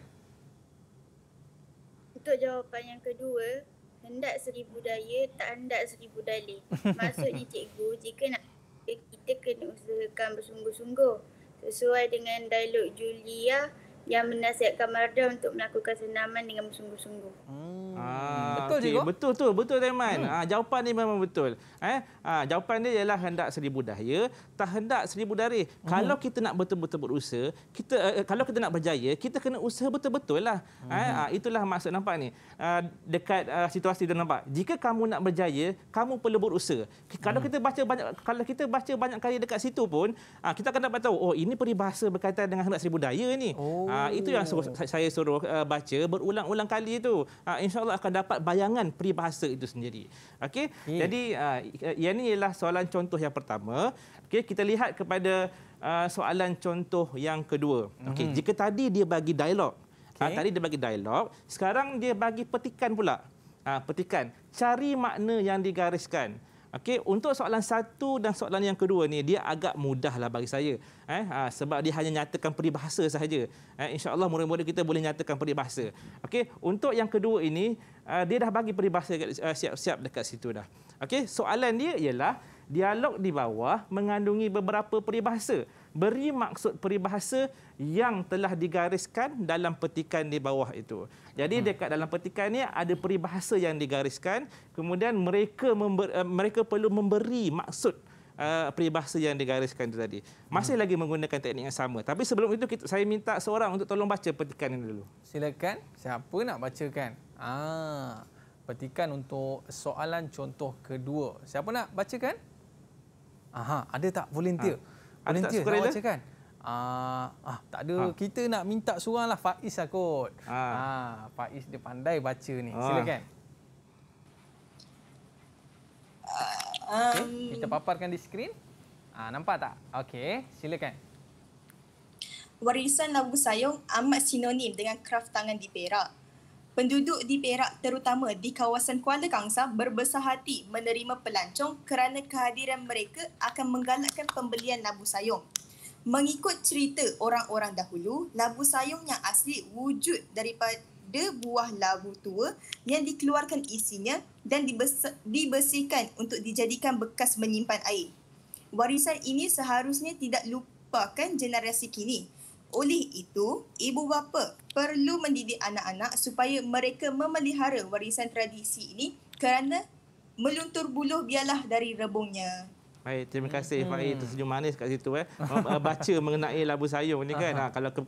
Untuk jawapan yang kedua, hendak seribu daya, tak hendak seribu dalih. Maksudnya cikgu, jika nak kita kena usahakan bersungguh-sungguh. Sesuai dengan dialog Julia, yang menasihatkan mereka untuk melakukan senaman dengan sungguh-sungguh. Hmm. Ah, betul okay. juga. Betul tu, betul Taiman. Hmm. Ah, jawapan ni memang betul. Eh, ah, jawapan dia ialah hendak seribu daya, tak hendak seribu dari. Hmm. Kalau kita nak betul-betul berusaha, kita eh, eh, kalau kita nak berjaya, kita kena usaha betul-betul lah. Eh, hmm. Eh, ah, itulah maksud nampak ni. Ah, dekat ah, situasi dia nampak. Jika kamu nak berjaya, kamu perlu berusaha. Kalau hmm. kita baca banyak kalau kita baca banyak kali dekat situ pun, ah, kita akan dapat tahu oh ini peribahasa berkaitan dengan hendak seribu daya ni. Oh. Ah, Uh, itu yang suruh, saya suruh uh, baca berulang-ulang kali itu. Uh, ah, InsyaAllah akan dapat bayangan peribahasa itu sendiri. Okey, hmm. jadi uh, yang ini ialah soalan contoh yang pertama. Okey, kita lihat kepada uh, soalan contoh yang kedua. Okey, hmm. jika tadi dia bagi dialog, okay. uh, tadi dia bagi dialog, sekarang dia bagi petikan pula. Uh, petikan, cari makna yang digariskan. Okey, untuk soalan satu dan soalan yang kedua ni dia agak mudahlah bagi saya. Eh, ha, sebab dia hanya nyatakan peribahasa sahaja. Eh, InsyaAllah murid-murid kita boleh nyatakan peribahasa. Okey, untuk yang kedua ini uh, dia dah bagi peribahasa ah, siap-siap uh, dekat situ dah. Okey, soalan dia ialah dialog di bawah mengandungi beberapa peribahasa beri maksud peribahasa yang telah digariskan dalam petikan di bawah itu. Jadi hmm. dekat dalam petikan ini ada peribahasa yang digariskan, kemudian mereka member, eh, mereka perlu memberi maksud uh, peribahasa yang digariskan itu tadi. Masih hmm. lagi menggunakan teknik yang sama. Tapi sebelum itu kita, saya minta seorang untuk tolong baca petikan ini dulu. Silakan, siapa nak bacakan? Ah petikan untuk soalan contoh kedua. Siapa nak bacakan? Aha, ada tak volunteer? Ha. Volunteer tak sukarela. Kan? Ah, ah, tak ada. Ha. Kita nak minta seorang lah Faiz lah kot. Ha. Ah, Faiz dia pandai baca ni. Ha. Silakan. Okay. Um. Kita paparkan di skrin. Ah, nampak tak? Okey, silakan. Warisan lagu sayung amat sinonim dengan kraft tangan di Perak. Penduduk di Perak terutama di kawasan Kuala Kangsar berbesar hati menerima pelancong kerana kehadiran mereka akan menggalakkan pembelian labu sayung. Mengikut cerita orang-orang dahulu, labu sayung yang asli wujud daripada buah labu tua yang dikeluarkan isinya dan dibersihkan untuk dijadikan bekas menyimpan air. Warisan ini seharusnya tidak lupakan generasi kini. Oleh itu, ibu bapa perlu mendidik anak-anak supaya mereka memelihara warisan tradisi ini kerana meluntur buluh biarlah dari rebungnya. Baik, terima kasih hmm. Faiz tersenyum manis kat situ eh. eh baca mengenai labu sayur ni kan. Ha, kalau ke,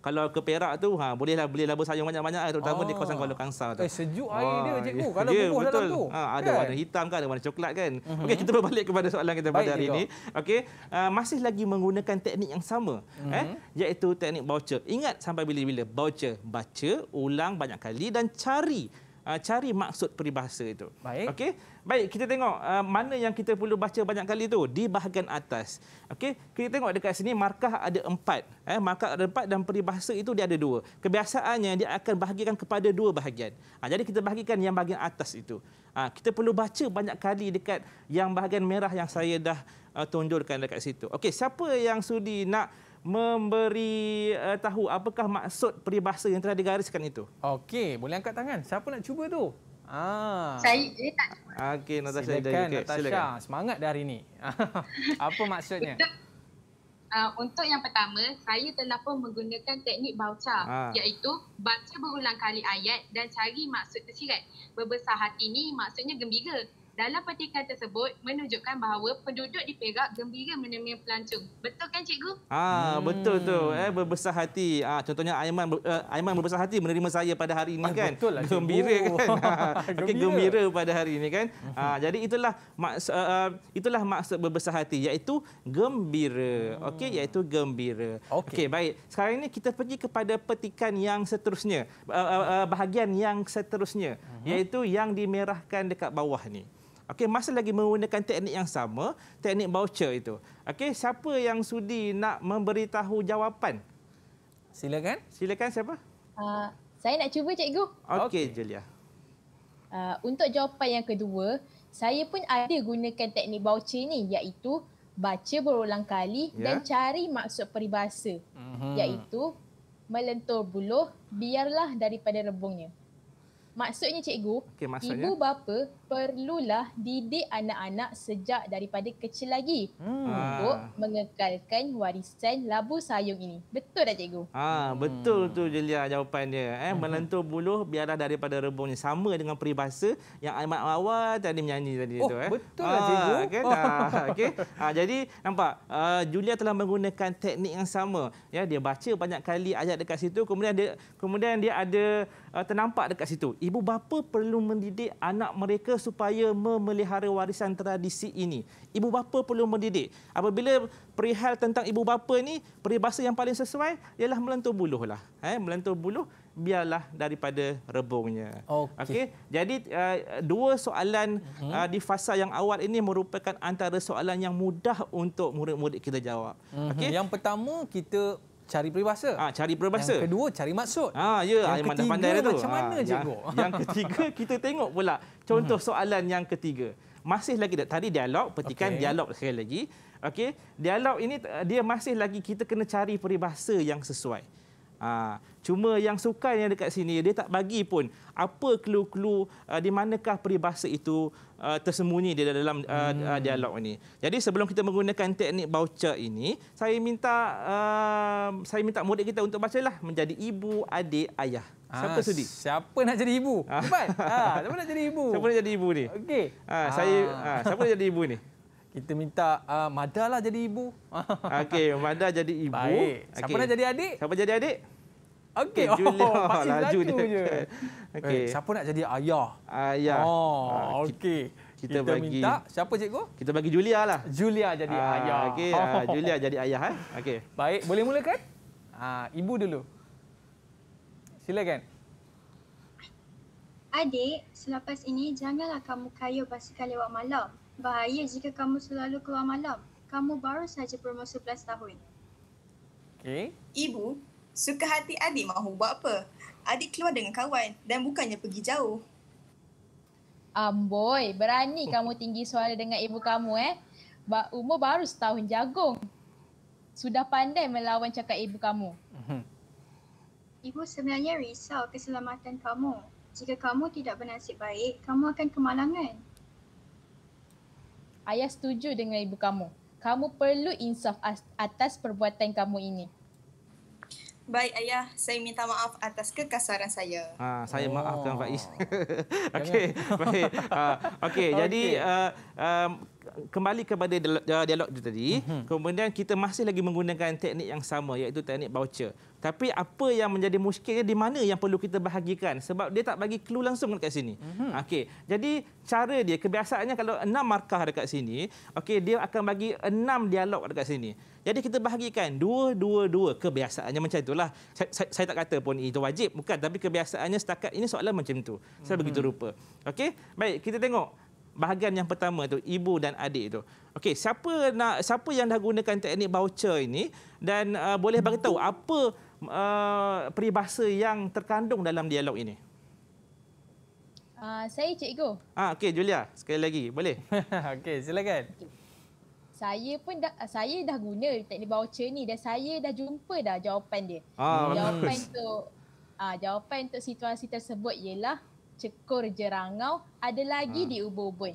kalau ke Perak tu ha bolehlah beli labu sayur banyak-banyak eh, terutama oh. di kawasan ah. Kuala Kangsar tu. Eh, sejuk air ah, dia cikgu ya. kalau yeah, bubuh betul. dalam tu. Ha, ada kan? warna hitam kan, ada warna coklat kan. Mm-hmm. Okey, kita berbalik kepada soalan kita pada hari ini. Okey, uh, masih lagi menggunakan teknik yang sama mm-hmm. eh hmm. iaitu teknik voucher. Ingat sampai bila-bila voucher baca ulang banyak kali dan cari Ah, cari maksud peribahasa itu. Baik. Okey. Baik, kita tengok uh, mana yang kita perlu baca banyak kali itu di bahagian atas. Okey, kita tengok dekat sini markah ada empat. Eh, markah ada empat dan peribahasa itu dia ada dua. Kebiasaannya dia akan bahagikan kepada dua bahagian. Ha, jadi kita bahagikan yang bahagian atas itu. Ha, kita perlu baca banyak kali dekat yang bahagian merah yang saya dah uh, tunjukkan dekat situ. Okey, siapa yang sudi nak memberi uh, tahu apakah maksud peribahasa yang telah digariskan itu. Okey, boleh angkat tangan. Siapa nak cuba tu? Ah. Saya tak. Okey, Natasha. Silakan, okay. Natasha. Silakan. Semangat dah hari ini. Apa maksudnya? Uh, untuk yang pertama, saya telah pun menggunakan teknik baca ha. Ah. iaitu baca berulang kali ayat dan cari maksud tersirat. Berbesar hati ini maksudnya gembira. Dalam petikan tersebut menunjukkan bahawa penduduk di Perak gembira menerima pelancong. Betul kan cikgu? Ah hmm. betul tu. Eh berbesar hati. Ah contohnya Aiman uh, Aiman berbesar hati menerima saya pada hari ini ah, kan. Betul lah, gembira cikgu. kan. Ah, gembira. Okay, gembira pada hari ini kan. Hmm. Ah jadi itulah maksud uh, eh, eh, itulah maksud berbesar hati iaitu gembira. Hmm. Okey iaitu gembira. Okey okay, baik. Sekarang ini kita pergi kepada petikan yang seterusnya. Uh, uh, uh, bahagian yang seterusnya uh hmm. -huh. iaitu yang dimerahkan dekat bawah ni. Okey, masih lagi menggunakan teknik yang sama, teknik voucher itu. Okey, siapa yang sudi nak memberitahu jawapan? Silakan. Silakan siapa? Uh, saya nak cuba cikgu. Okey, okay. Julia. Uh, untuk jawapan yang kedua, saya pun ada gunakan teknik voucher ini, iaitu baca berulang kali ya? dan cari maksud peribahasa. Uh-huh. Iaitu melentur buluh biarlah daripada rebungnya. Maksudnya cikgu, okay, maksudnya? ibu bapa perlulah didik anak-anak sejak daripada kecil lagi hmm. untuk ah. mengekalkan warisan labu sayung ini. Betul tak cikgu? Ah, betul hmm. tu Julia jawapan dia. Eh, hmm. Melentur buluh biarlah daripada rebungnya. Sama dengan peribahasa yang amat Awal tadi menyanyi tadi. Oh, tu, eh. betul lah ah, cikgu. Ah, okay, okay. Ah, jadi nampak uh, Julia telah menggunakan teknik yang sama. Ya, dia baca banyak kali ayat dekat situ. Kemudian dia, kemudian dia ada uh, ternampak dekat situ. Ibu bapa perlu mendidik anak mereka supaya memelihara warisan tradisi ini. Ibu bapa perlu mendidik. Apabila perihal tentang ibu bapa ini, peribahasa yang paling sesuai ialah melentur buluh. Lah. Eh, melentur buluh biarlah daripada rebungnya. Okey. Okay? Jadi uh, dua soalan uh-huh. uh, di fasa yang awal ini merupakan antara soalan yang mudah untuk murid-murid kita jawab. Uh-huh. Okey. Yang pertama kita cari peribahasa. Ha, cari peribahasa. Yang kedua cari maksud. Ha, ya, yang ketiga pandai macam tu. mana ha, cikgu? Yang, yang ketiga kita tengok pula contoh mhm. soalan yang ketiga. Masih lagi tadi dialog, petikan okay. dialog sekali lagi. Okey, dialog ini eh, dia masih lagi kita kena cari peribahasa yang sesuai. Ha, Cuma yang sukan yang dekat sini, dia tak bagi pun apa clue-clue uh, di manakah peribahasa itu uh, tersembunyi di dalam uh, hmm. Uh, dialog ini. Jadi sebelum kita menggunakan teknik baca ini, saya minta uh, saya minta murid kita untuk baca lah menjadi ibu, adik, ayah. Siapa ha, sudi? Siapa nak jadi ibu? Ah. Cepat. Ha, siapa nak jadi ibu? Siapa nak jadi ibu ni? Okey. Ha, saya ha. siapa nak jadi ibu ni? Kita minta uh, lah jadi ibu. Okey, Madah jadi ibu. Baik. Siapa okay. nak jadi adik? Siapa jadi adik? Okey, oh, oh, laju dia. Okey. Okay. Eh, siapa nak jadi ayah? Ayah. Oh, ah, okey. Kita, kita bagi, minta siapa cikgu? Kita bagi Julia lah. Julia jadi ah, ayah. Okey, oh. ah, Julia jadi ayah eh. Okey. Baik, boleh mulakan? Ah, ibu dulu. Silakan. Adik, selepas ini janganlah kamu kayuh basikal lewat malam. Bahaya jika kamu selalu keluar malam. Kamu baru saja berumur 11 tahun. Okey. Ibu, Suka hati adik mahu buat apa? Adik keluar dengan kawan dan bukannya pergi jauh. Amboi, berani kamu tinggi suara dengan ibu kamu eh. Ba- umur baru setahun jagung. Sudah pandai melawan cakap ibu kamu. Mhm. Ibu sebenarnya risau keselamatan kamu. Jika kamu tidak bernasib baik, kamu akan kemalangan. Ayah setuju dengan ibu kamu. Kamu perlu insaf atas perbuatan kamu ini. Baik ayah, saya minta maaf atas kekasaran saya. Ha, saya oh. maafkan Faiz. Okey, baik. Ha, Okey, okay. jadi uh, um, kembali kepada dialog itu tadi. Mm -hmm. Kemudian kita masih lagi menggunakan teknik yang sama iaitu teknik voucher. Tapi apa yang menjadi muskilnya di mana yang perlu kita bahagikan? Sebab dia tak bagi clue langsung dekat sini. Mm -hmm. Okey, jadi cara dia, kebiasaannya kalau enam markah dekat sini, okay, dia akan bagi enam dialog dekat sini. Jadi kita bahagikan dua-dua-dua kebiasaannya macam itulah. Saya, saya, saya tak kata pun itu wajib, bukan. Tapi kebiasaannya setakat ini soalan macam itu. Saya begitu hmm. rupa. Okey, baik. Kita tengok bahagian yang pertama itu ibu dan adik itu. Okey, siapa nak siapa yang dah gunakan teknik voucher ini dan uh, boleh bagi tahu apa uh, peribahasa yang terkandung dalam dialog ini? Uh, saya cikgu. Ah, okey Julia, sekali lagi boleh. okey, silakan. Okay saya pun dah ah, saya dah guna teknik voucher ni dan saya dah jumpa dah jawapan dia. Ah, jawapan tu ah jawapan untuk situasi tersebut ialah cekur jerangau ada lagi ah. di ubun-ubun.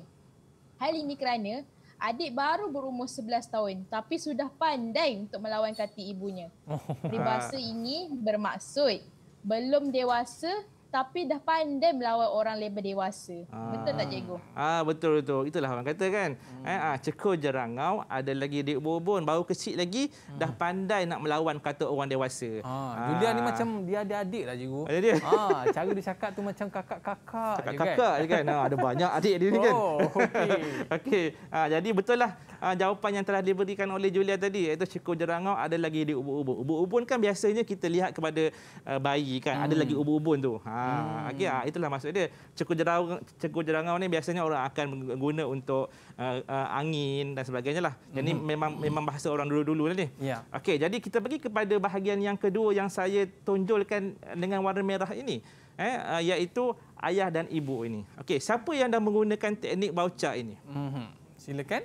Hal ini kerana adik baru berumur 11 tahun tapi sudah pandai untuk melawan kata ibunya. Oh. Peribahasa ini bermaksud belum dewasa tapi dah pandai melawan orang lebih dewasa. Aa. Betul tak ah. cikgu? Ah betul betul. Itulah orang kata kan. Hmm. Eh ah cekur jerangau ada lagi dek bobon baru kecil lagi hmm. dah pandai nak melawan kata orang dewasa. Ah Julia ni ah. macam dia ada adik lah cikgu. Ada dia. Ah cara dia cakap tu macam kakak-kakak kan. Kakak-kakak kan. Ah ada banyak adik dia ni kan. Oh okey. okey. Ah jadi betul lah ah, jawapan yang telah diberikan oleh Julia tadi iaitu cekur jerangau ada lagi dek ubu-ubun. Ubu-ubun kan biasanya kita lihat kepada uh, bayi kan. Hmm. Ada lagi ubu-ubun tu. Ha Ha, hmm. okay, itulah maksud dia. Cekur jerawang, cekur jerawang ni biasanya orang akan guna untuk uh, uh, angin dan sebagainya lah. Jadi hmm. memang memang bahasa orang dulu-dulu lah ni. Yeah. Okey, jadi kita pergi kepada bahagian yang kedua yang saya tonjolkan dengan warna merah ini. Eh, uh, iaitu ayah dan ibu ini. Okey, siapa yang dah menggunakan teknik baucar ini? Hmm. Silakan.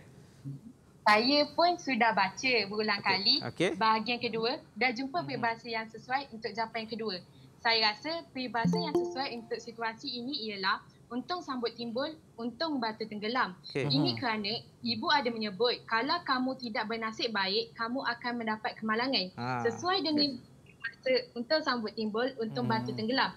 Saya pun sudah baca berulang okay. kali okay. bahagian kedua. Dah jumpa hmm. yang sesuai untuk jawapan yang kedua saya rasa peribahasa yang sesuai untuk situasi ini ialah untung sambut timbul, untung batu tenggelam. Okay. Ini mhm. kerana ibu ada menyebut, kalau kamu tidak bernasib baik, kamu akan mendapat kemalangan. Ha. Sesuai dengan okay. untung sambut timbul, untung hmm. batu tenggelam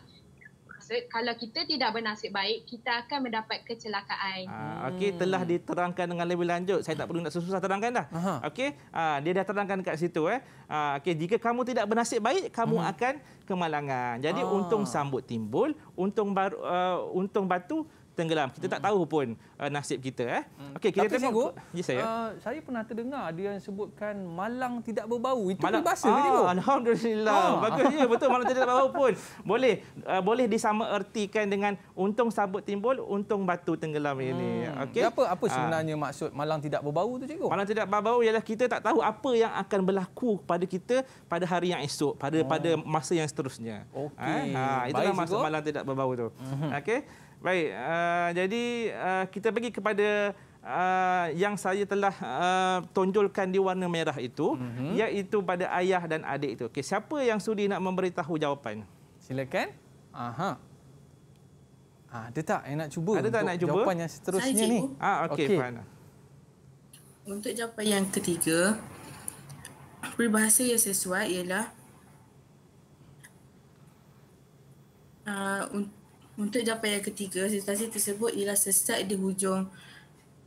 bermaksud kalau kita tidak bernasib baik, kita akan mendapat kecelakaan. Ah, Okey, telah hmm. diterangkan dengan lebih lanjut. Saya tak perlu nak susah-susah terangkan dah. Okey, ah, dia dah terangkan kat situ. Eh. Ah, Okey, jika kamu tidak bernasib baik, kamu hmm. akan kemalangan. Jadi ah. untung sambut timbul, untung, baru, uh, untung batu tenggelam. Kita tak hmm. tahu pun uh, nasib kita eh. Hmm. Okay, kita Tapi tengok. Ya saya. Uh, saya pernah terdengar ada yang sebutkan malang tidak berbau. Itu malang. bahasa ah, Alhamdulillah. Oh. Bagus ya, betul malang tidak berbau pun. Boleh uh, boleh disamaertikan dengan untung sabut timbul, untung batu tenggelam hmm. ini. Okey. Apa apa ah. sebenarnya uh, maksud malang tidak berbau itu cikgu? Malang tidak berbau ialah kita tak tahu apa yang akan berlaku pada kita pada hari yang esok, pada oh. pada masa yang seterusnya. Okey. uh, itulah Baik, maksud malang tidak berbau tu. Okey. Baik, uh, jadi uh, kita pergi kepada uh, yang saya telah uh, tonjolkan di warna merah itu, mm -hmm. iaitu pada ayah dan adik itu. Okay, siapa yang sudi nak memberitahu jawapan? Silakan. Aha. Ah, ada tak yang nak cuba Ada tak nak cuba? jawapan yang seterusnya ni? Ah, Okey, okay. Farhana. Untuk jawapan yang ketiga, peribahasa yang sesuai ialah untuk ah, untuk jawapan yang ketiga, situasi tersebut ialah sesat di hujung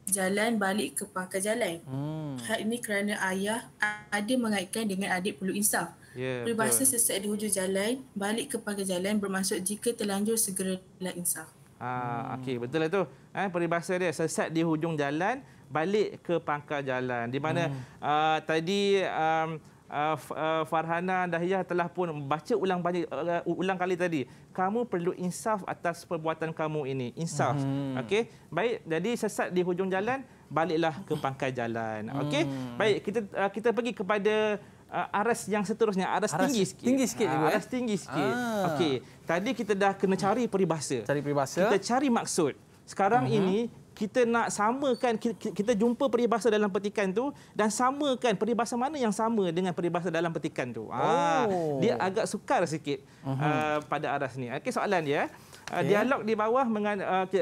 jalan balik ke pangkal jalan. Hmm. Hal ini kerana ayah ada mengaitkan dengan adik perlu insaf. Yeah, ya, Peribahasa betul. sesat di hujung jalan balik ke pangkal jalan bermaksud jika terlanjur segera lah insaf. Ah, hmm. okey betul lah tu. Eh, peribahasa dia sesat di hujung jalan balik ke pangkal jalan. Di mana hmm. uh, tadi um, Ah, ah, Farhana Dahiyah telah pun baca ulang banyak uh, ulang kali tadi. Kamu perlu insaf atas perbuatan kamu ini. Insaf. Hmm. Okey. Baik, jadi sesat di hujung jalan, baliklah ke pangkal jalan. Okey. Hmm. Baik, kita uh, kita pergi kepada uh, aras yang seterusnya, aras, aras tinggi sikit. Tinggi sikit juga. Uh, eh? aras tinggi sikit. Ah. Okey. Tadi kita dah kena cari peribahasa. Cari peribahasa. Kita cari maksud. Sekarang uh-huh. ini kita nak samakan kita jumpa peribahasa dalam petikan tu dan samakan peribahasa mana yang sama dengan peribahasa dalam petikan tu. Ah, oh. Ha, dia agak sukar sikit uh-huh. uh, pada aras ni. Okey soalan dia. Ah, okay. Dialog di bawah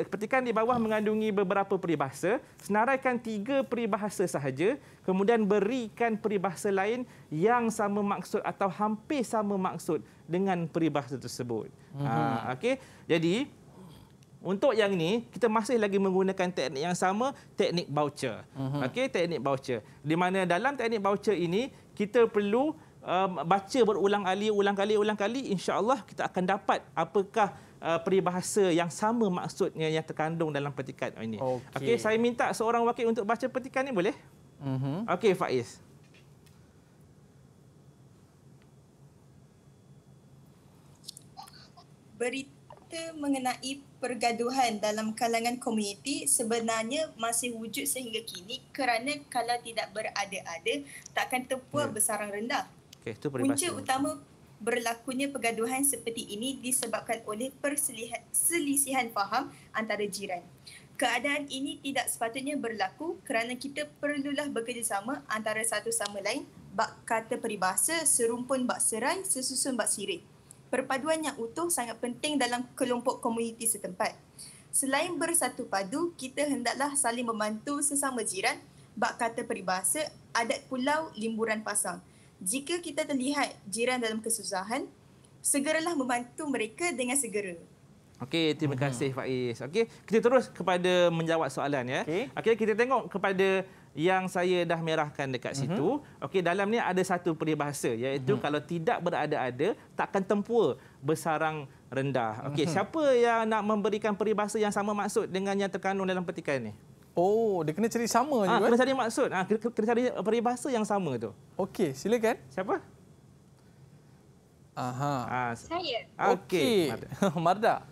petikan di bawah mengandungi beberapa peribahasa. Senaraikan tiga peribahasa sahaja, kemudian berikan peribahasa lain yang sama maksud atau hampir sama maksud dengan peribahasa tersebut. Mm-hmm. Okey, jadi untuk yang ni kita masih lagi menggunakan teknik yang sama, teknik voucher. Uh-huh. Okey, teknik voucher. Di mana dalam teknik voucher ini kita perlu um, baca berulang kali, ulang kali, ulang kali. Insyaallah kita akan dapat apakah uh, peribahasa yang sama maksudnya yang terkandung dalam petikan ini. Okey, okay, saya minta seorang wakil untuk baca petikan ini boleh? Uh-huh. Okey, Faiz. Berita fakta mengenai pergaduhan dalam kalangan komuniti sebenarnya masih wujud sehingga kini kerana kalau tidak berada-ada takkan tempua yeah. bersarang rendah. Okay, itu Punca utama berlakunya pergaduhan seperti ini disebabkan oleh perselisihan faham antara jiran. Keadaan ini tidak sepatutnya berlaku kerana kita perlulah bekerjasama antara satu sama lain bak kata peribahasa serumpun bak serai sesusun bak sirih. Perpaduan yang utuh sangat penting dalam kelompok komuniti setempat. Selain bersatu padu, kita hendaklah saling membantu sesama jiran, bak kata peribahasa, adat pulau, limburan pasang. Jika kita terlihat jiran dalam kesusahan, segeralah membantu mereka dengan segera. Okey, terima kasih hmm. Faiz. Okey, kita terus kepada menjawab soalan ya. Okey, okay, kita tengok kepada yang saya dah merahkan dekat mhm. situ. Uh -huh. Okey, dalam ni ada satu peribahasa iaitu uh mhm. -huh. kalau tidak berada-ada takkan tempua bersarang rendah. Okey, uh mhm. -huh. siapa yang nak memberikan peribahasa yang sama maksud dengan yang terkandung dalam petikan ini? Oh, dia kena cari sama ha, juga. Kena eh? cari maksud. Ha, kena cari peribahasa yang sama tu. Okey, silakan. Siapa? Aha. Ha, saya. Okey. Okay. Marda.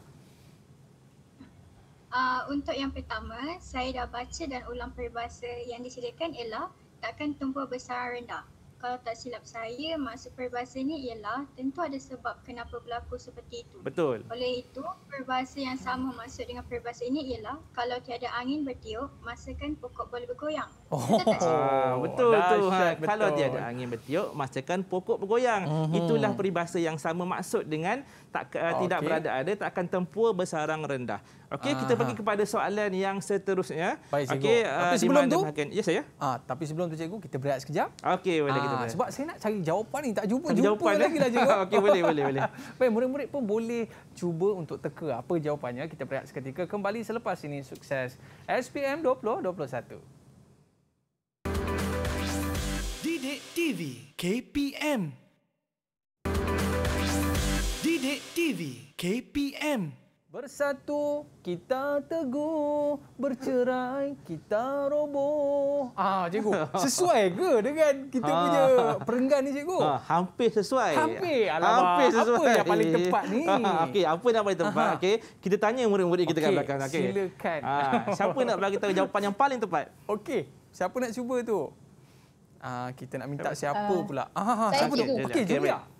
Uh, untuk yang pertama, saya dah baca dan ulang peribahasa yang disediakan ialah takkan tumbuh besar rendah. Kalau tak silap saya, maksud peribahasa ni ialah tentu ada sebab kenapa berlaku seperti itu. Betul. Oleh itu, peribahasa yang sama maksud dengan peribahasa ini ialah kalau tiada angin bertiup, masakan pokok boleh bergoyang. Oh, betul ah, oh, betul. Ha. Kalau tiada angin bertiup, masakan pokok bergoyang. Uh-huh. Itulah peribahasa yang sama maksud dengan tak uh, eh, okay. tidak berada ada tak akan tempua bersarang rendah. Okey uh, kita pergi kepada soalan yang seterusnya. Okey uh, tapi eh, sebelum tu makan, ya saya. Ah uh, tapi sebelum tu cikgu kita berehat sekejap. Okey boleh uh, kita ah, berehat. Sebab saya nak cari jawapan ni tak jumpa jumpa jawapan lagi lah eh? cikgu. Okey boleh boleh boleh. Baik murid-murid pun boleh cuba untuk teka apa jawapannya kita berehat seketika kembali selepas ini sukses SPM 2021. TV KPM Didik TV KPM Bersatu kita teguh bercerai kita roboh. Ah cikgu, sesuai ke dengan kita ah. punya perenggan ni cikgu? Ah, hampir sesuai. Hampir. Alamak. Hampir sesuai. Apa yang paling tepat ni? Ah, okey, apa yang paling tepat? Okey, kita tanya murid-murid kita okay. kat belakang. Okey. Silakan. Ah, siapa nak bagi tahu jawapan yang paling tepat? Okey, siapa nak cuba tu? Ah, kita nak minta siapa uh, pula? Ah, ah, saya siapa cikgu. Okey, Julia. Okay,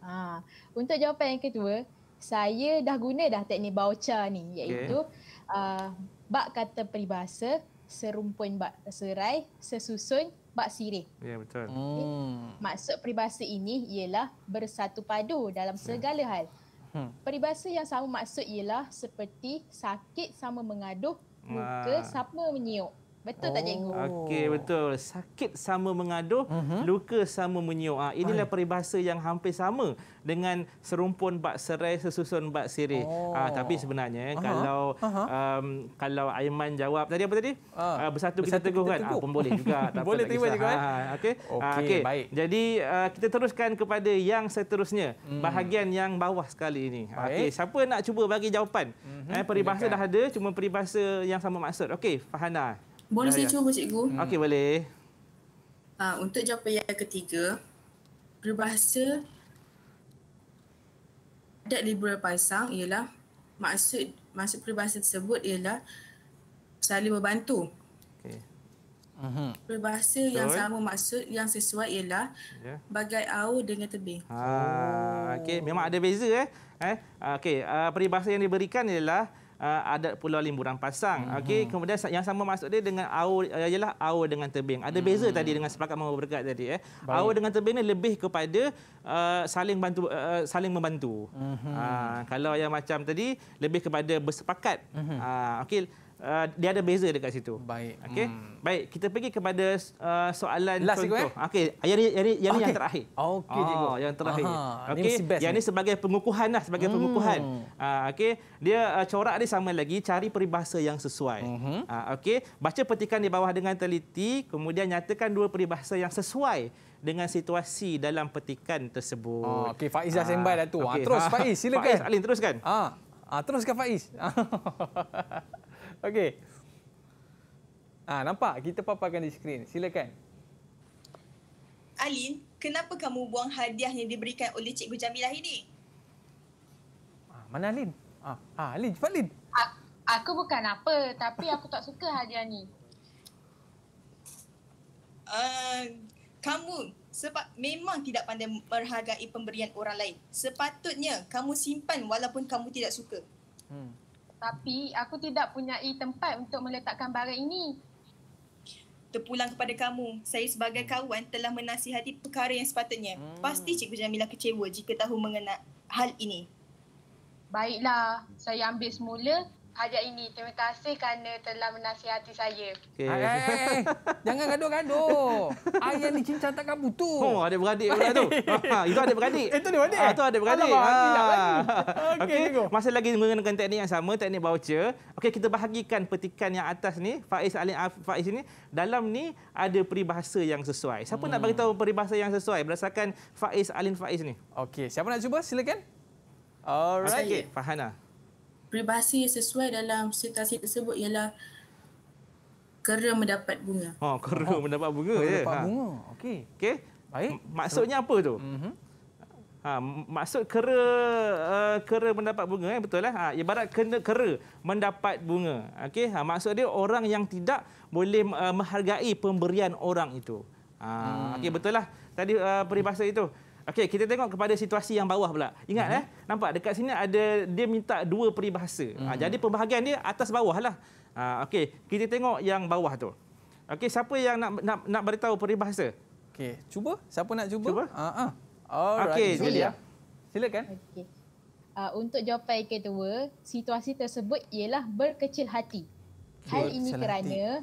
Ha. Untuk jawapan yang kedua, saya dah guna dah teknik baucar ni iaitu okay. uh, bak kata peribahasa serumpun bak serai sesusun bak sirih. Ya yeah, betul. Okay. Hmm. Maksud peribahasa ini ialah bersatu padu dalam ya. segala hal. Hmm. Peribahasa yang sama maksud ialah seperti sakit sama mengaduh, muka ah. sama menyiuk. Betul tak cikgu? Oh, okey betul. Sakit sama mengaduh, mm -hmm. luka sama menyiuk. Ah, inilah Ay. peribahasa yang hampir sama dengan serumpun bak serai sesusun bak sirih. Ah, oh. Uh, tapi sebenarnya uh -huh. kalau uh -huh. um, kalau Aiman jawab tadi apa tadi? Uh, ah. bersatu, bersatu kita teguh kan? Ah, pun boleh juga. tak boleh terima juga kan? Okey. Okay, okay. baik. Jadi uh, kita teruskan kepada yang seterusnya. Hmm. Bahagian yang bawah sekali ini. Okey, siapa nak cuba bagi jawapan? Mm -hmm. eh, peribahasa Bilakan. dah ada, cuma peribahasa yang sama maksud. Okey, Fahana. Boleh saya ya. cuba cikgu? Hmm. Okey boleh. Uh, untuk jawapan yang ketiga, peribahasa adat di pasang ialah maksud maksud peribahasa tersebut ialah saling membantu. Okey. uh Peribahasa yang sama maksud yang sesuai ialah yeah. bagai air dengan tebing. Ha, okey memang oh. ada beza eh. Eh, okey, uh, peribahasa yang diberikan ialah uh, adat Pulau Limburan Pasang. Mm -hmm. Okey, kemudian yang sama masuk dia dengan awal, uh, ialah awal dengan tebing. Ada beza mm -hmm. tadi dengan sepakat mahu berkat tadi eh. awal dengan tebing ni lebih kepada uh, saling bantu uh, uh saling membantu. Mm -hmm. uh, kalau yang macam tadi lebih kepada bersepakat. Mm -hmm. uh, okey Uh, dia ada beza dekat situ. Baik. Okey. Hmm. Baik, kita pergi kepada uh, soalan Last contoh. Eh? Okey, yang ini yang ini okay. Ah, yang terakhir. Okey, cikgu. Oh, yang terakhir. Okey. Yang ini sebagai pengukuhan lah, sebagai hmm. pengukuhan. Ah uh, okey, dia uh, corak dia sama lagi, cari peribahasa yang sesuai. Mhm. Ah uh -huh. uh, okey, baca petikan di bawah dengan teliti, kemudian nyatakan dua peribahasa yang sesuai dengan situasi dalam petikan tersebut. Oh, okey, Faiz dah uh, ah, sembailah tu. Okay. Ha, terus Faiz, silakan. Faiz Alin teruskan. Ah. Uh, ah, teruskan Faiz. Okey. Ha, nampak? Kita paparkan di skrin. Silakan. Alin, kenapa kamu buang hadiah yang diberikan oleh Cikgu Jamilah ini? Ah, mana Alin? Ah, ah Alin, cepat Alin. A- aku bukan apa, tapi aku tak suka hadiah ni. Uh, kamu sebab memang tidak pandai menghargai pemberian orang lain. Sepatutnya kamu simpan walaupun kamu tidak suka. Hmm tapi aku tidak punya tempat untuk meletakkan barang ini. Terpulang kepada kamu, saya sebagai kawan telah menasihati perkara yang sepatutnya. Hmm. Pasti Cikgu Jamilah kecewa jika tahu mengenai hal ini. Baiklah, saya ambil semula ajak ini. Terima kasih kerana telah menasihati saya. Okay. Hey, hey, hey. Jangan gaduh-gaduh. Ayah ni cincang takkan butuh. Oh, ada beradik pula tu. Ha, ha, itu ada beradik. Itu adik beradik? Ha, itu ada beradik. Kan? Okey, okay. masih lagi mengenakan teknik yang sama, teknik voucher. Okey, kita bahagikan petikan yang atas ni. Faiz Alin ah, Faiz ini dalam ni ada peribahasa yang sesuai. Siapa hmm. nak bagi tahu peribahasa yang sesuai berdasarkan Faiz Alin Faiz ni? Okey, siapa nak cuba? Silakan. Alright. Okay, Fahana peribahasa yang sesuai dalam situasi tersebut ialah kera mendapat bunga. oh, kera oh. mendapat bunga kera ya. Mendapat ha. Okey. Okey. Baik. Maksudnya apa tu? Mhm. Ha, maksud kera uh, kera mendapat bunga eh? betul lah. Ha, ibarat kena kera mendapat bunga. Okey. Ha, maksud dia orang yang tidak boleh uh, menghargai pemberian orang itu. Ha, hmm. okey betul lah. Tadi uh, peribahasa itu. Okey, kita tengok kepada situasi yang bawah pula. Ingat uh mhm. -huh. eh, nampak dekat sini ada dia minta dua peribahasa. Uh ha, -huh. Mhm. Jadi pembahagian dia atas bawah lah. Ha, okey, kita tengok yang bawah tu. Okey, siapa yang nak nak nak beritahu peribahasa? Okey, cuba. Siapa nak cuba? Cuba. Ha ah. Okey, Julia. Silakan. Okey. Uh, untuk jawapan yang kedua, situasi tersebut ialah berkecil hati. Hal ini kerana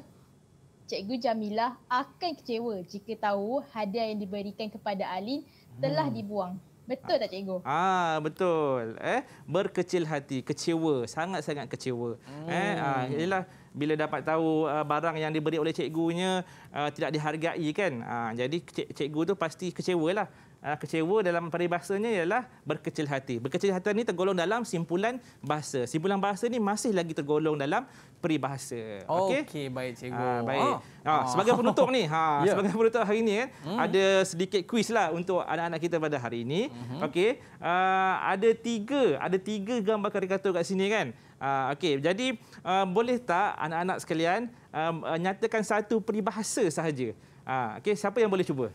Cikgu Jamilah akan kecewa jika tahu hadiah yang diberikan kepada Alin telah hmm. dibuang. Betul tak cikgu? Ah betul. Eh berkecil hati, kecewa, sangat-sangat kecewa. Hmm. Eh ah yalah bila dapat tahu uh, barang yang diberi oleh cikgunya uh, tidak dihargai kan. Ah jadi cik, cikgu tu pasti kecewalah uh, kecewa dalam peribahasanya ialah berkecil hati. Berkecil hati ni tergolong dalam simpulan bahasa. Simpulan bahasa ni masih lagi tergolong dalam peribahasa. Okey. Okey, baik cikgu. Uh, baik. oh. uh, sebagai penutup ni, ha, yeah. Ya. sebagai penutup hari ini kan, eh, hmm. ada sedikit kuis lah untuk anak-anak kita pada hari ini. Mm-hmm. Okey. Uh, ada tiga, ada tiga gambar karikatur kat sini kan. Uh, Okey, jadi uh, boleh tak anak-anak sekalian uh, nyatakan satu peribahasa sahaja? Uh, Okey, siapa yang boleh cuba?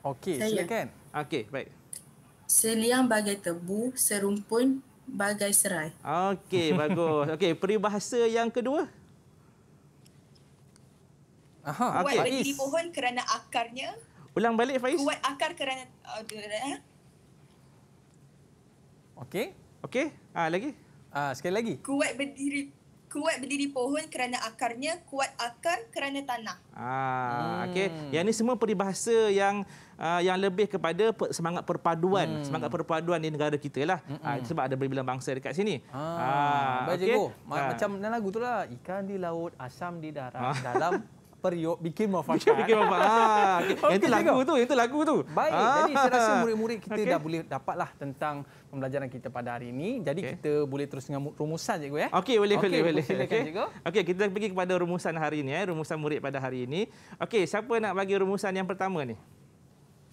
Okey, silakan. Okey, baik. Seliang bagai tebu, serumpun bagai serai. Okey, bagus. Okey, peribahasa yang kedua. Aha, kuat okay. bagi pohon kerana akarnya. Ulang balik Faiz. Kuat akar kerana uh, Okey. Okey. Ah lagi. Ah sekali lagi. Kuat berdiri kuat berdiri pohon kerana akarnya, kuat akar kerana tanah. Ah hmm. okey. Yang ini semua peribahasa yang uh, yang lebih kepada semangat perpaduan hmm. semangat perpaduan di negara kita lah hmm. uh, sebab ada berbilang bangsa dekat sini ah, uh, ah, okay. Ma uh. macam lagu tu lah ikan di laut asam di darat uh. dalam periuk bikin mafakat bikin mafakat ah, okay. itu lagu tu itu lagu tu baik ah. jadi saya rasa murid-murid kita okay. dah boleh dapat lah tentang pembelajaran kita pada hari ini jadi okay. kita boleh terus dengan rumusan cikgu ya okey boleh okay, boleh boleh okey okay, kita pergi kepada rumusan hari ini ya rumusan murid pada hari ini okey siapa nak bagi rumusan yang pertama ni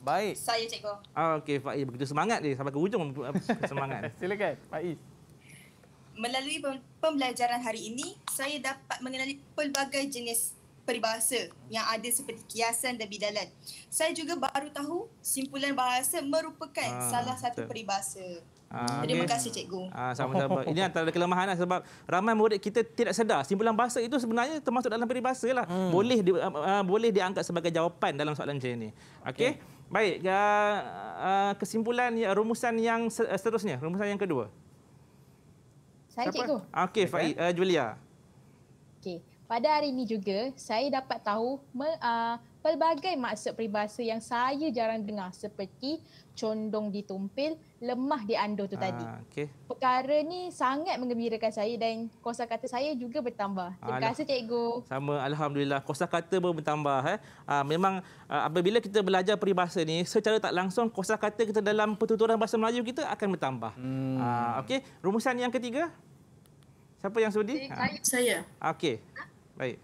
Baik. Saya cikgu. Ah, Okey, Faiz. Begitu semangat dia sampai ke hujung semangat. Silakan, Faiz. Melalui pembelajaran hari ini, saya dapat mengenali pelbagai jenis peribahasa yang ada seperti kiasan dan bidalan. Saya juga baru tahu simpulan bahasa merupakan ah, salah satu betul. peribahasa. Ah, Terima okay. kasih cikgu. Ah, sama-sama. Ini antara kelemahan lah sebab ramai murid kita tidak sedar simpulan bahasa itu sebenarnya termasuk dalam peribahasa lah. Hmm. Boleh di, uh, boleh diangkat sebagai jawapan dalam soalan jenis ini. Okey. Okay. Baik, ah, kesimpulan ya, rumusan yang eh, seterusnya, rumusan yang kedua. Saya Siapa? cikgu. Okey, Faiz, uh, eh, Julia. Okey, pada hari ini juga saya dapat tahu uh, pelbagai maksud peribahasa yang saya jarang dengar seperti condong ditumpil, lemah diandur tu ah, tadi. Okay. Perkara ni sangat mengembirakan saya dan kosa kata saya juga bertambah. Terima kasih Alah. cikgu. Sama, Alhamdulillah. Kosa kata pun bertambah. Eh. Ah, memang ah, apabila kita belajar peribahasa ni, secara tak langsung kosa kata kita dalam pertuturan bahasa Melayu kita akan bertambah. Hmm. Ah, okay. Rumusan yang ketiga? Siapa yang sudi? Saya. Ah. saya. Okey. Baik.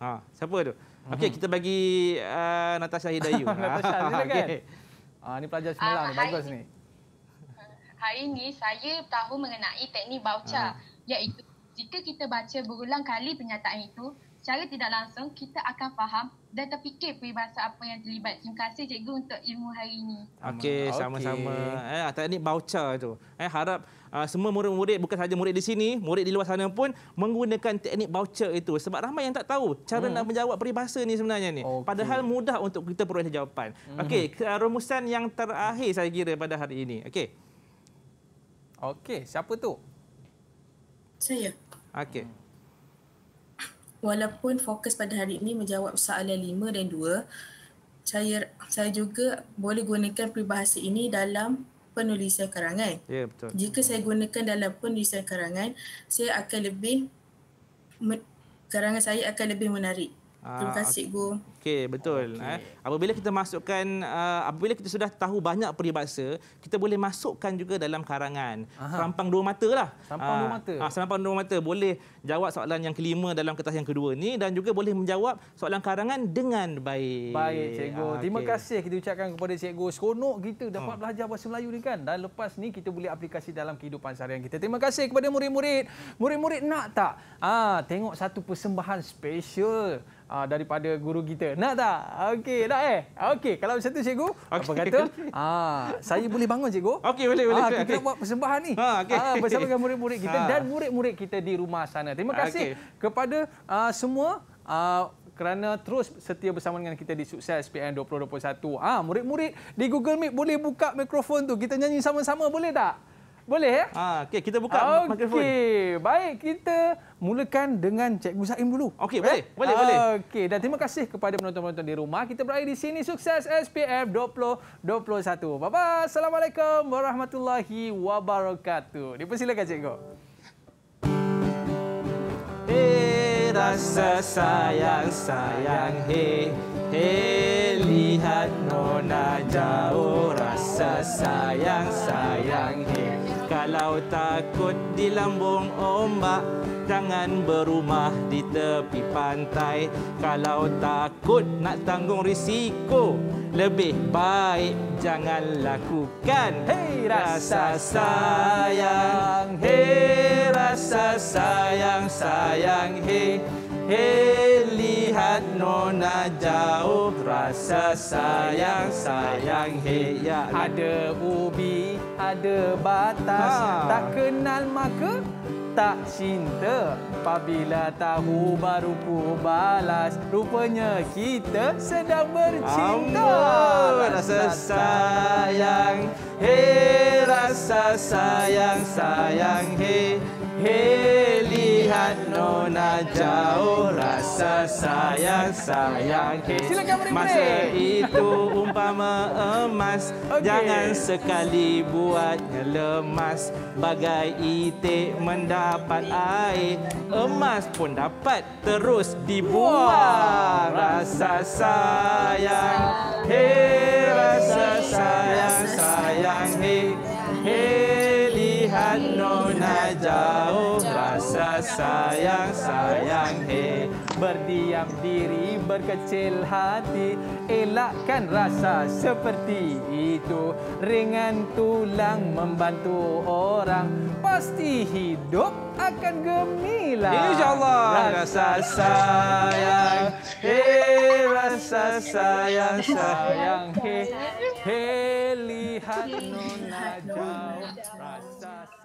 Ha, siapa tu? Mhm. Okey, mm-hmm. kita bagi uh, Natasha Hidayu. Ah, Natasha, okay. uh, ah, ah, ni pelajar semalam uh, ni, bagus ni. Hari ini saya tahu mengenai teknik baca, uh. iaitu jika kita baca berulang kali pernyataan itu, secara tidak langsung kita akan faham dan terfikir peribahasa apa yang terlibat. Terima kasih cikgu untuk ilmu hari ini. Okey, okay. sama-sama. Eh, teknik baca itu. Eh, harap Ah, semua murid-murid bukan sahaja murid di sini, murid di luar sana pun menggunakan teknik voucher itu sebab ramai yang tak tahu cara hmm. nak menjawab peribahasa ni sebenarnya ni. Okay. Padahal mudah untuk kita peroleh jawapan. Hmm. Okey, rumusan yang terakhir saya kira pada hari ini. Okey. Okey, siapa tu? Saya. Okey. Walaupun fokus pada hari ini menjawab soalan 5 dan 2, saya saya juga boleh gunakan peribahasa ini dalam penulisan karangan. Ya, yeah, betul. Jika saya gunakan dalam penulisan karangan, saya akan lebih karangan saya akan lebih menarik. Ah, Terima kasih okay. Bu. Okey, betul. Okay. Eh. Apabila kita masukkan, uh, apabila kita sudah tahu banyak peribahasa, kita boleh masukkan juga dalam karangan. Aha. Serampang dua mata lah. Serampang dua ah, mata. Uh, serampang dua mata. Boleh jawab soalan yang kelima dalam kertas yang kedua ni dan juga boleh menjawab soalan karangan dengan baik. Baik, Cikgu. Ah, okay. Terima kasih kita ucapkan kepada Cikgu. Seronok kita dapat hmm. belajar bahasa Melayu ni kan. Dan lepas ni kita boleh aplikasi dalam kehidupan seharian kita. Terima kasih kepada murid-murid. Murid-murid nak tak? Ah, tengok satu persembahan special uh, daripada guru kita. Nak tak? Okey, nak eh? Okey, kalau macam tu cikgu, okay. apa kata? Ah, uh, saya boleh bangun cikgu? Okey, boleh, boleh. Uh, kita okay. buat persembahan ni. Ha, ah, okay. uh, bersama dengan murid-murid kita ha. dan murid-murid kita di rumah sana. Terima kasih okay. kepada uh, semua uh, kerana terus setia bersama dengan kita di Sukses PN 2021. Ah, ha, murid-murid di Google Meet boleh buka mikrofon tu. Kita nyanyi sama-sama boleh tak? Boleh ya? Ha, okey, kita buka okay. mikrofon. Okey, baik kita mulakan dengan Cikgu Saim dulu. Okey, boleh. Ya? Boleh, boleh. Okey, dan terima kasih kepada penonton-penonton di rumah. Kita berakhir di sini sukses SPF 2021. Bye-bye. Assalamualaikum warahmatullahi wabarakatuh. Dipersilakan Cikgu. Hei eh, rasa sayang sayang hei hei lihat nona jauh rasa sayang sayang hei kalau takut di lambung ombak, jangan berumah di tepi pantai. Kalau takut nak tanggung risiko, lebih baik jangan lakukan. Hei rasa sayang, hei rasa sayang, sayang hei. Hei lihat nona jauh rasa sayang sayang hei ya ada ubi ada batas ha. Tak kenal maka tak cinta Apabila tahu baru ku balas Rupanya kita sedang bercinta Amor. Rasa sayang Hei rasa sayang sayang Hei hey lihat nona jauh rasa sayang sayang kes. Masa itu umpama emas okay. jangan sekali buatnya lemas bagai itik mendapat air emas pun dapat terus dibuang wow. rasa sayang hey rasa sayang sayang hey hey lihat nona jauh oh, rasa sayang sayang hei berdiam diri, berkecil hati, elakkan rasa seperti itu. Ringan tulang membantu orang, pasti hidup akan gemilang. Insyaallah. Rasa sayang, hey rasa sayang sayang, hey, hey lihat nona jauh rasa.